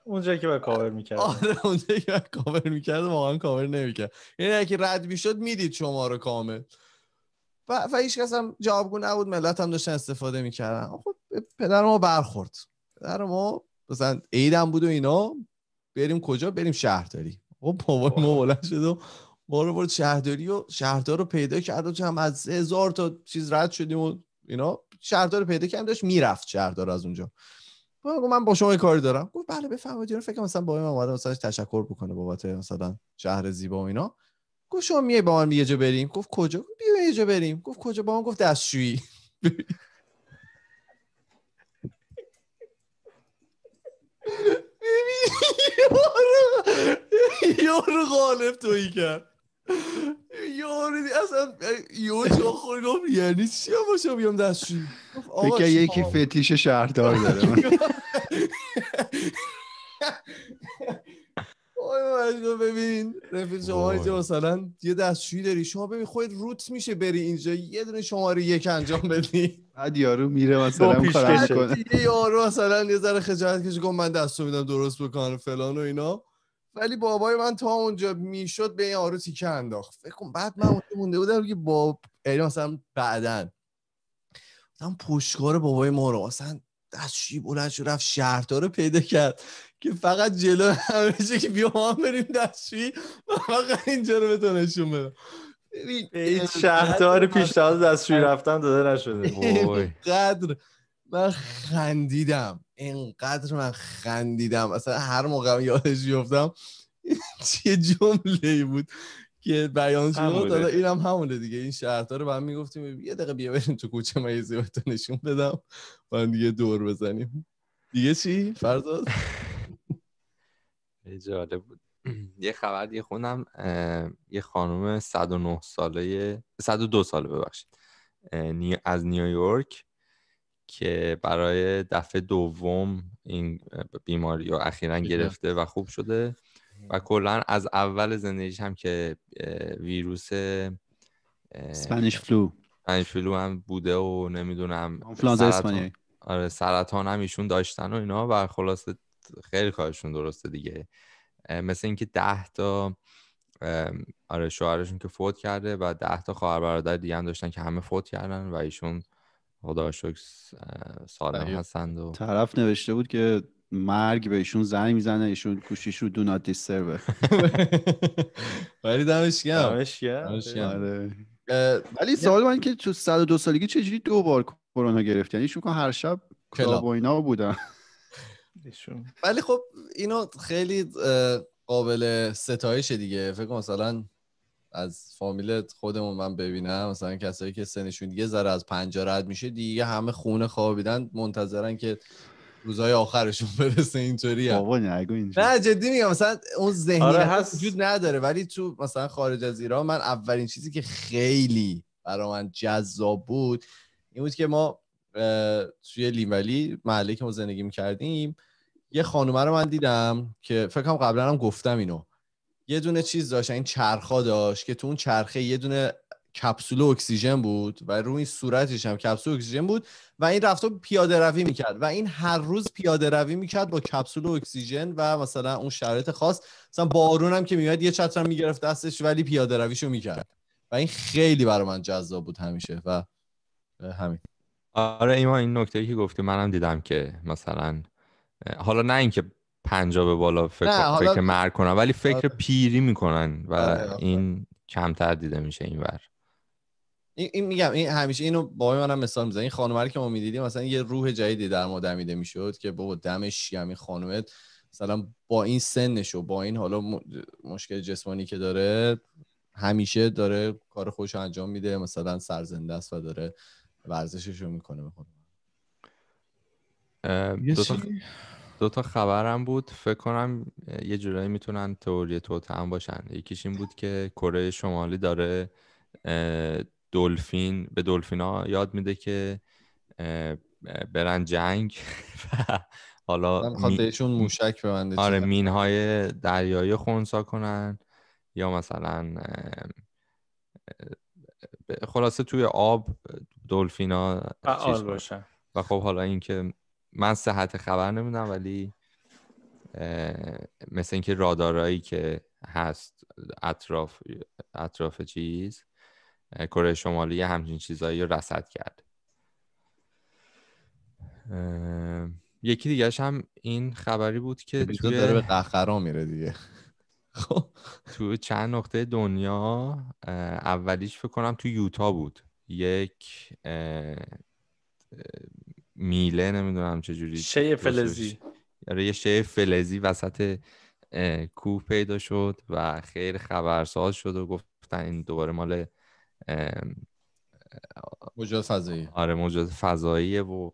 Speaker 1: اونجا که باید کاور میکرد آره اونجا که باید کاور میکرد واقعا کاور نمیکرد یعنی اگه رد میشد میدید شما رو کامل و, و هیچ کس هم جوابگو نبود ملت هم داشتن استفاده میکردن خب پدر ما برخورد پدر ما مثلا عیدم بود و اینا بریم کجا بریم شهرداری خب بابای ما بلند شد و ما رو برد شهرداری و شهردار رو پیدا کرد و هم از هزار تا چیز رد شدیم و اینا شهردار رو پیدا کرد. داشت میرفت شهردار از اونجا من با شما کاری دارم گفت بله بفرمایید فکر مثلا با این اومده مثلا تشکر بکنه بابت مثلا شهر زیبا و اینا گفت شما میای با من یه جا بریم گفت کجا بیا یه جا بریم گفت کجا با من گفت دستشویی
Speaker 3: یارو غالب تویی کرد
Speaker 1: یارو اصلا یو جا خوری گفت یعنی چی باشه بیام دستشویی فکر یکی
Speaker 2: فتیش شهردار داره
Speaker 1: <laughs> ببین رفیق شما اینجا مثلا یه دستشویی داری شما ببین خودت روت میشه بری اینجا یه دونه شماره یک انجام بدی بعد یارو میره مثلا کار کنه یارو مثلا یه ذره خجالت کشه گفت من دستو میدم درست بکن فلان و اینا ولی بابای من تا اونجا میشد به این آرو که انداخت فکر کنم بعد من اونجا مونده بودم که با یعنی مثلا بعدن مثلا پشتکار بابای ما رو مثلا دستشویی بلند شد رفت رو پیدا کرد که فقط جلو همه که بیا ما هم بریم دستشوی و فقط اینجا رو بتو نشون بدم این شهردار پیشتاز
Speaker 3: دستشوی رفتن داده
Speaker 1: نشده <laughs> قدر من خندیدم اینقدر من خندیدم اصلا هر موقع یادش یافتم <laughs> چه جمله ای بود که بیان شد حالا اینم همونه دیگه این شهردار رو به هم میگفتیم یه دقیقه بیا بریم تو کوچه
Speaker 4: من یه نشون بدم و دیگه دور بزنیم دیگه چی فرزاد <laughs> جالب بود <clears throat> یه خبر دیگه خوندم یه خانم 109 ساله 102 ساله ببخشید از نیویورک که برای دفعه دوم این بیماری رو اخیرا بله. گرفته و خوب شده و بله. کلا از اول زندگیش هم که ویروس اسپانیش فلو اسپانیش فلو هم بوده و نمیدونم سرطان... آره سرطان هم ایشون داشتن و اینا و خلاصه خیلی کارشون درسته دیگه مثل اینکه ده تا آره شوهرشون که فوت کرده و ده تا خواهر برادر دیگه هم داشتن که همه فوت کردن و ایشون خدا شکر سالم هستند و طرف
Speaker 2: نوشته بود که مرگ به ایشون زنگ میزنه ایشون کوشیش رو دونات دیسترب <laughs> ولی دمش گرم آره. ولی سوال من که تو دو سالگی چجوری دو بار کرونا گرفت یعنی هر شب کلاب و اینا بودن
Speaker 1: ولی خب اینو خیلی قابل ستایش دیگه فکر مثلا از فامیل خودمون من ببینم مثلا کسایی که سنشون یه ذره از پنجاه رد میشه دیگه همه خونه خوابیدن منتظرن که روزهای آخرشون <laughs> برسه اینطوری بابا نه جدی میگم مثلا اون ذهنی آره، هست... وجود نداره ولی تو مثلا خارج از ایران من اولین چیزی که خیلی برای من جذاب بود این بود که ما توی لیمولی محله که ما زندگی میکردیم یه خانومه رو من دیدم که فکر کنم قبلا هم گفتم اینو یه دونه چیز داشت این یعنی چرخا داشت که تو اون چرخه یه دونه کپسول اکسیژن بود و روی صورتش هم کپسول اکسیژن بود و این رفت پیاده روی میکرد و این هر روز پیاده روی میکرد با کپسول اکسیژن و مثلا اون شرایط خاص مثلا بارون هم که میاد یه چتر میگرفت دستش ولی پیاده رو میکرد و این خیلی برای من جذاب بود همیشه و همین
Speaker 4: آره ایمان این نکته که گفتی منم دیدم که مثلا حالا نه اینکه پنجا بالا فکر, حالا... مرگ کنن ولی فکر آره. پیری میکنن و آره، آره. این کمتر دیده میشه اینور
Speaker 1: این, این میگم این همیشه اینو با منم مثال میزنم این خانم که ما میدیدیم مثلا یه روح جدیدی در ما دمیده میشد که بابا دمش این خانومه مثلا با این سنش و با این حالا مشکل جسمانی که داره همیشه داره کار خوش انجام میده مثلا سرزنده است و داره ورزشش رو میکنه بخونه.
Speaker 4: دو تا, خبرم بود فکر کنم یه جورایی میتونن تئوری هم باشن یکیش این بود که کره شمالی داره دلفین به دلفین ها یاد میده که برن جنگ <laughs> و حالا خاطرشون موشک
Speaker 1: ببنده آره مین
Speaker 4: های دریایی خونسا کنن یا مثلا خلاصه توی آب دلفینا ها باشن و خب حالا اینکه من صحت خبر نمیدونم ولی مثل اینکه رادارایی که هست اطراف اطراف چیز کره شمالی همچین چیزایی رو رصد کرد یکی دیگهش هم این خبری بود که خب، توی... داره به قخرا
Speaker 1: میره دیگه <laughs>
Speaker 4: خب. تو چند نقطه دنیا اولیش فکر کنم تو یوتا بود یک میله نمیدونم جوری شی فلزی آره یه شی فلزی وسط کوه پیدا شد و خیلی خبرساز شد و گفتن این دوباره مال
Speaker 1: موجود فضایی
Speaker 4: آره موجود فضاییه و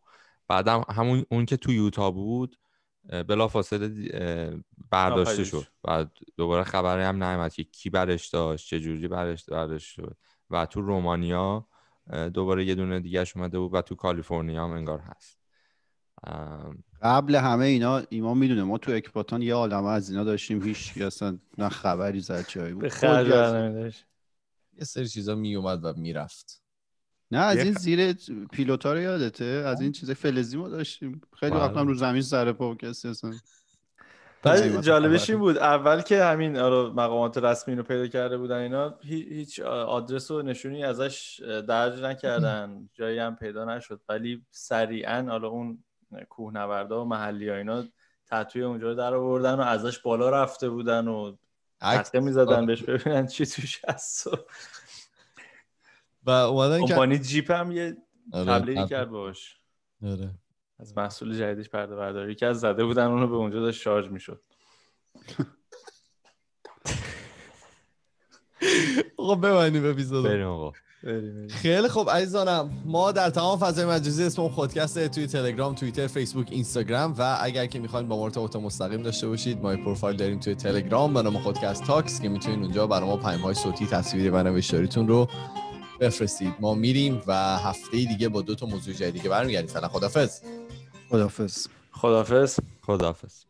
Speaker 4: بعدم همون اون که تو یوتا بود بلافاصله برداشته شد و دوباره خبری هم نیامد که کی برش داشت چه جوری برش, برش شد و تو رومانیا دوباره یه دونه دیگه اومده بود و تو کالیفرنیا هم انگار هست
Speaker 2: قبل همه اینا ایمان میدونه ما تو اکباتان یه عالمه از اینا داشتیم هیچ اصلا نه خبری زد چایی بود
Speaker 1: یه سری چیزا میومد و میرفت
Speaker 2: نه از این زیر پیلوتا رو یادته از این چیز فلزی ما داشتیم خیلی بله. وقتا رو
Speaker 1: زمین سر پا کسی اصلا
Speaker 3: بعد جالبش این بود اول که همین آره، مقامات رسمی رو پیدا کرده بودن اینا هیچ آدرس و نشونی ازش درج نکردن <clears throat> جایی هم پیدا نشد ولی سریعا حالا اون کوهنوردها و محلی ها اینا تطوی اونجا رو در آوردن و ازش بالا رفته بودن و حقه میزدن آره. بهش ببینن چی توش هست و و جیپ هم یه آره، تبلیغی کرد باش آره از محصول جدیدش پرده برداری که از زده بودن اونو به اونجا داشت شارژ میشد
Speaker 1: خب ببینیم بیزادو بریم آقا خیلی خب عزیزانم ما در تمام فضای مجازی اسم خودکست توی تلگرام توییتر فیسبوک اینستاگرام و اگر که میخواین با ما ارتباط مستقیم داشته باشید ما پروفایل داریم توی تلگرام به نام خودکست تاکس که میتونید اونجا برای ما پیام های صوتی تصویری و نوشتاریتون رو بفرستید ما میریم و هفته دیگه با دو تا موضوع جدیدی برمیگردیم فعلا خدافظ خدافز
Speaker 3: خدافز خدافز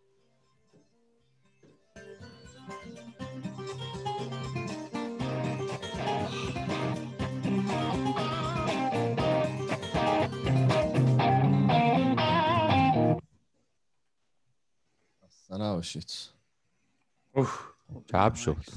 Speaker 4: نباشید اوه شد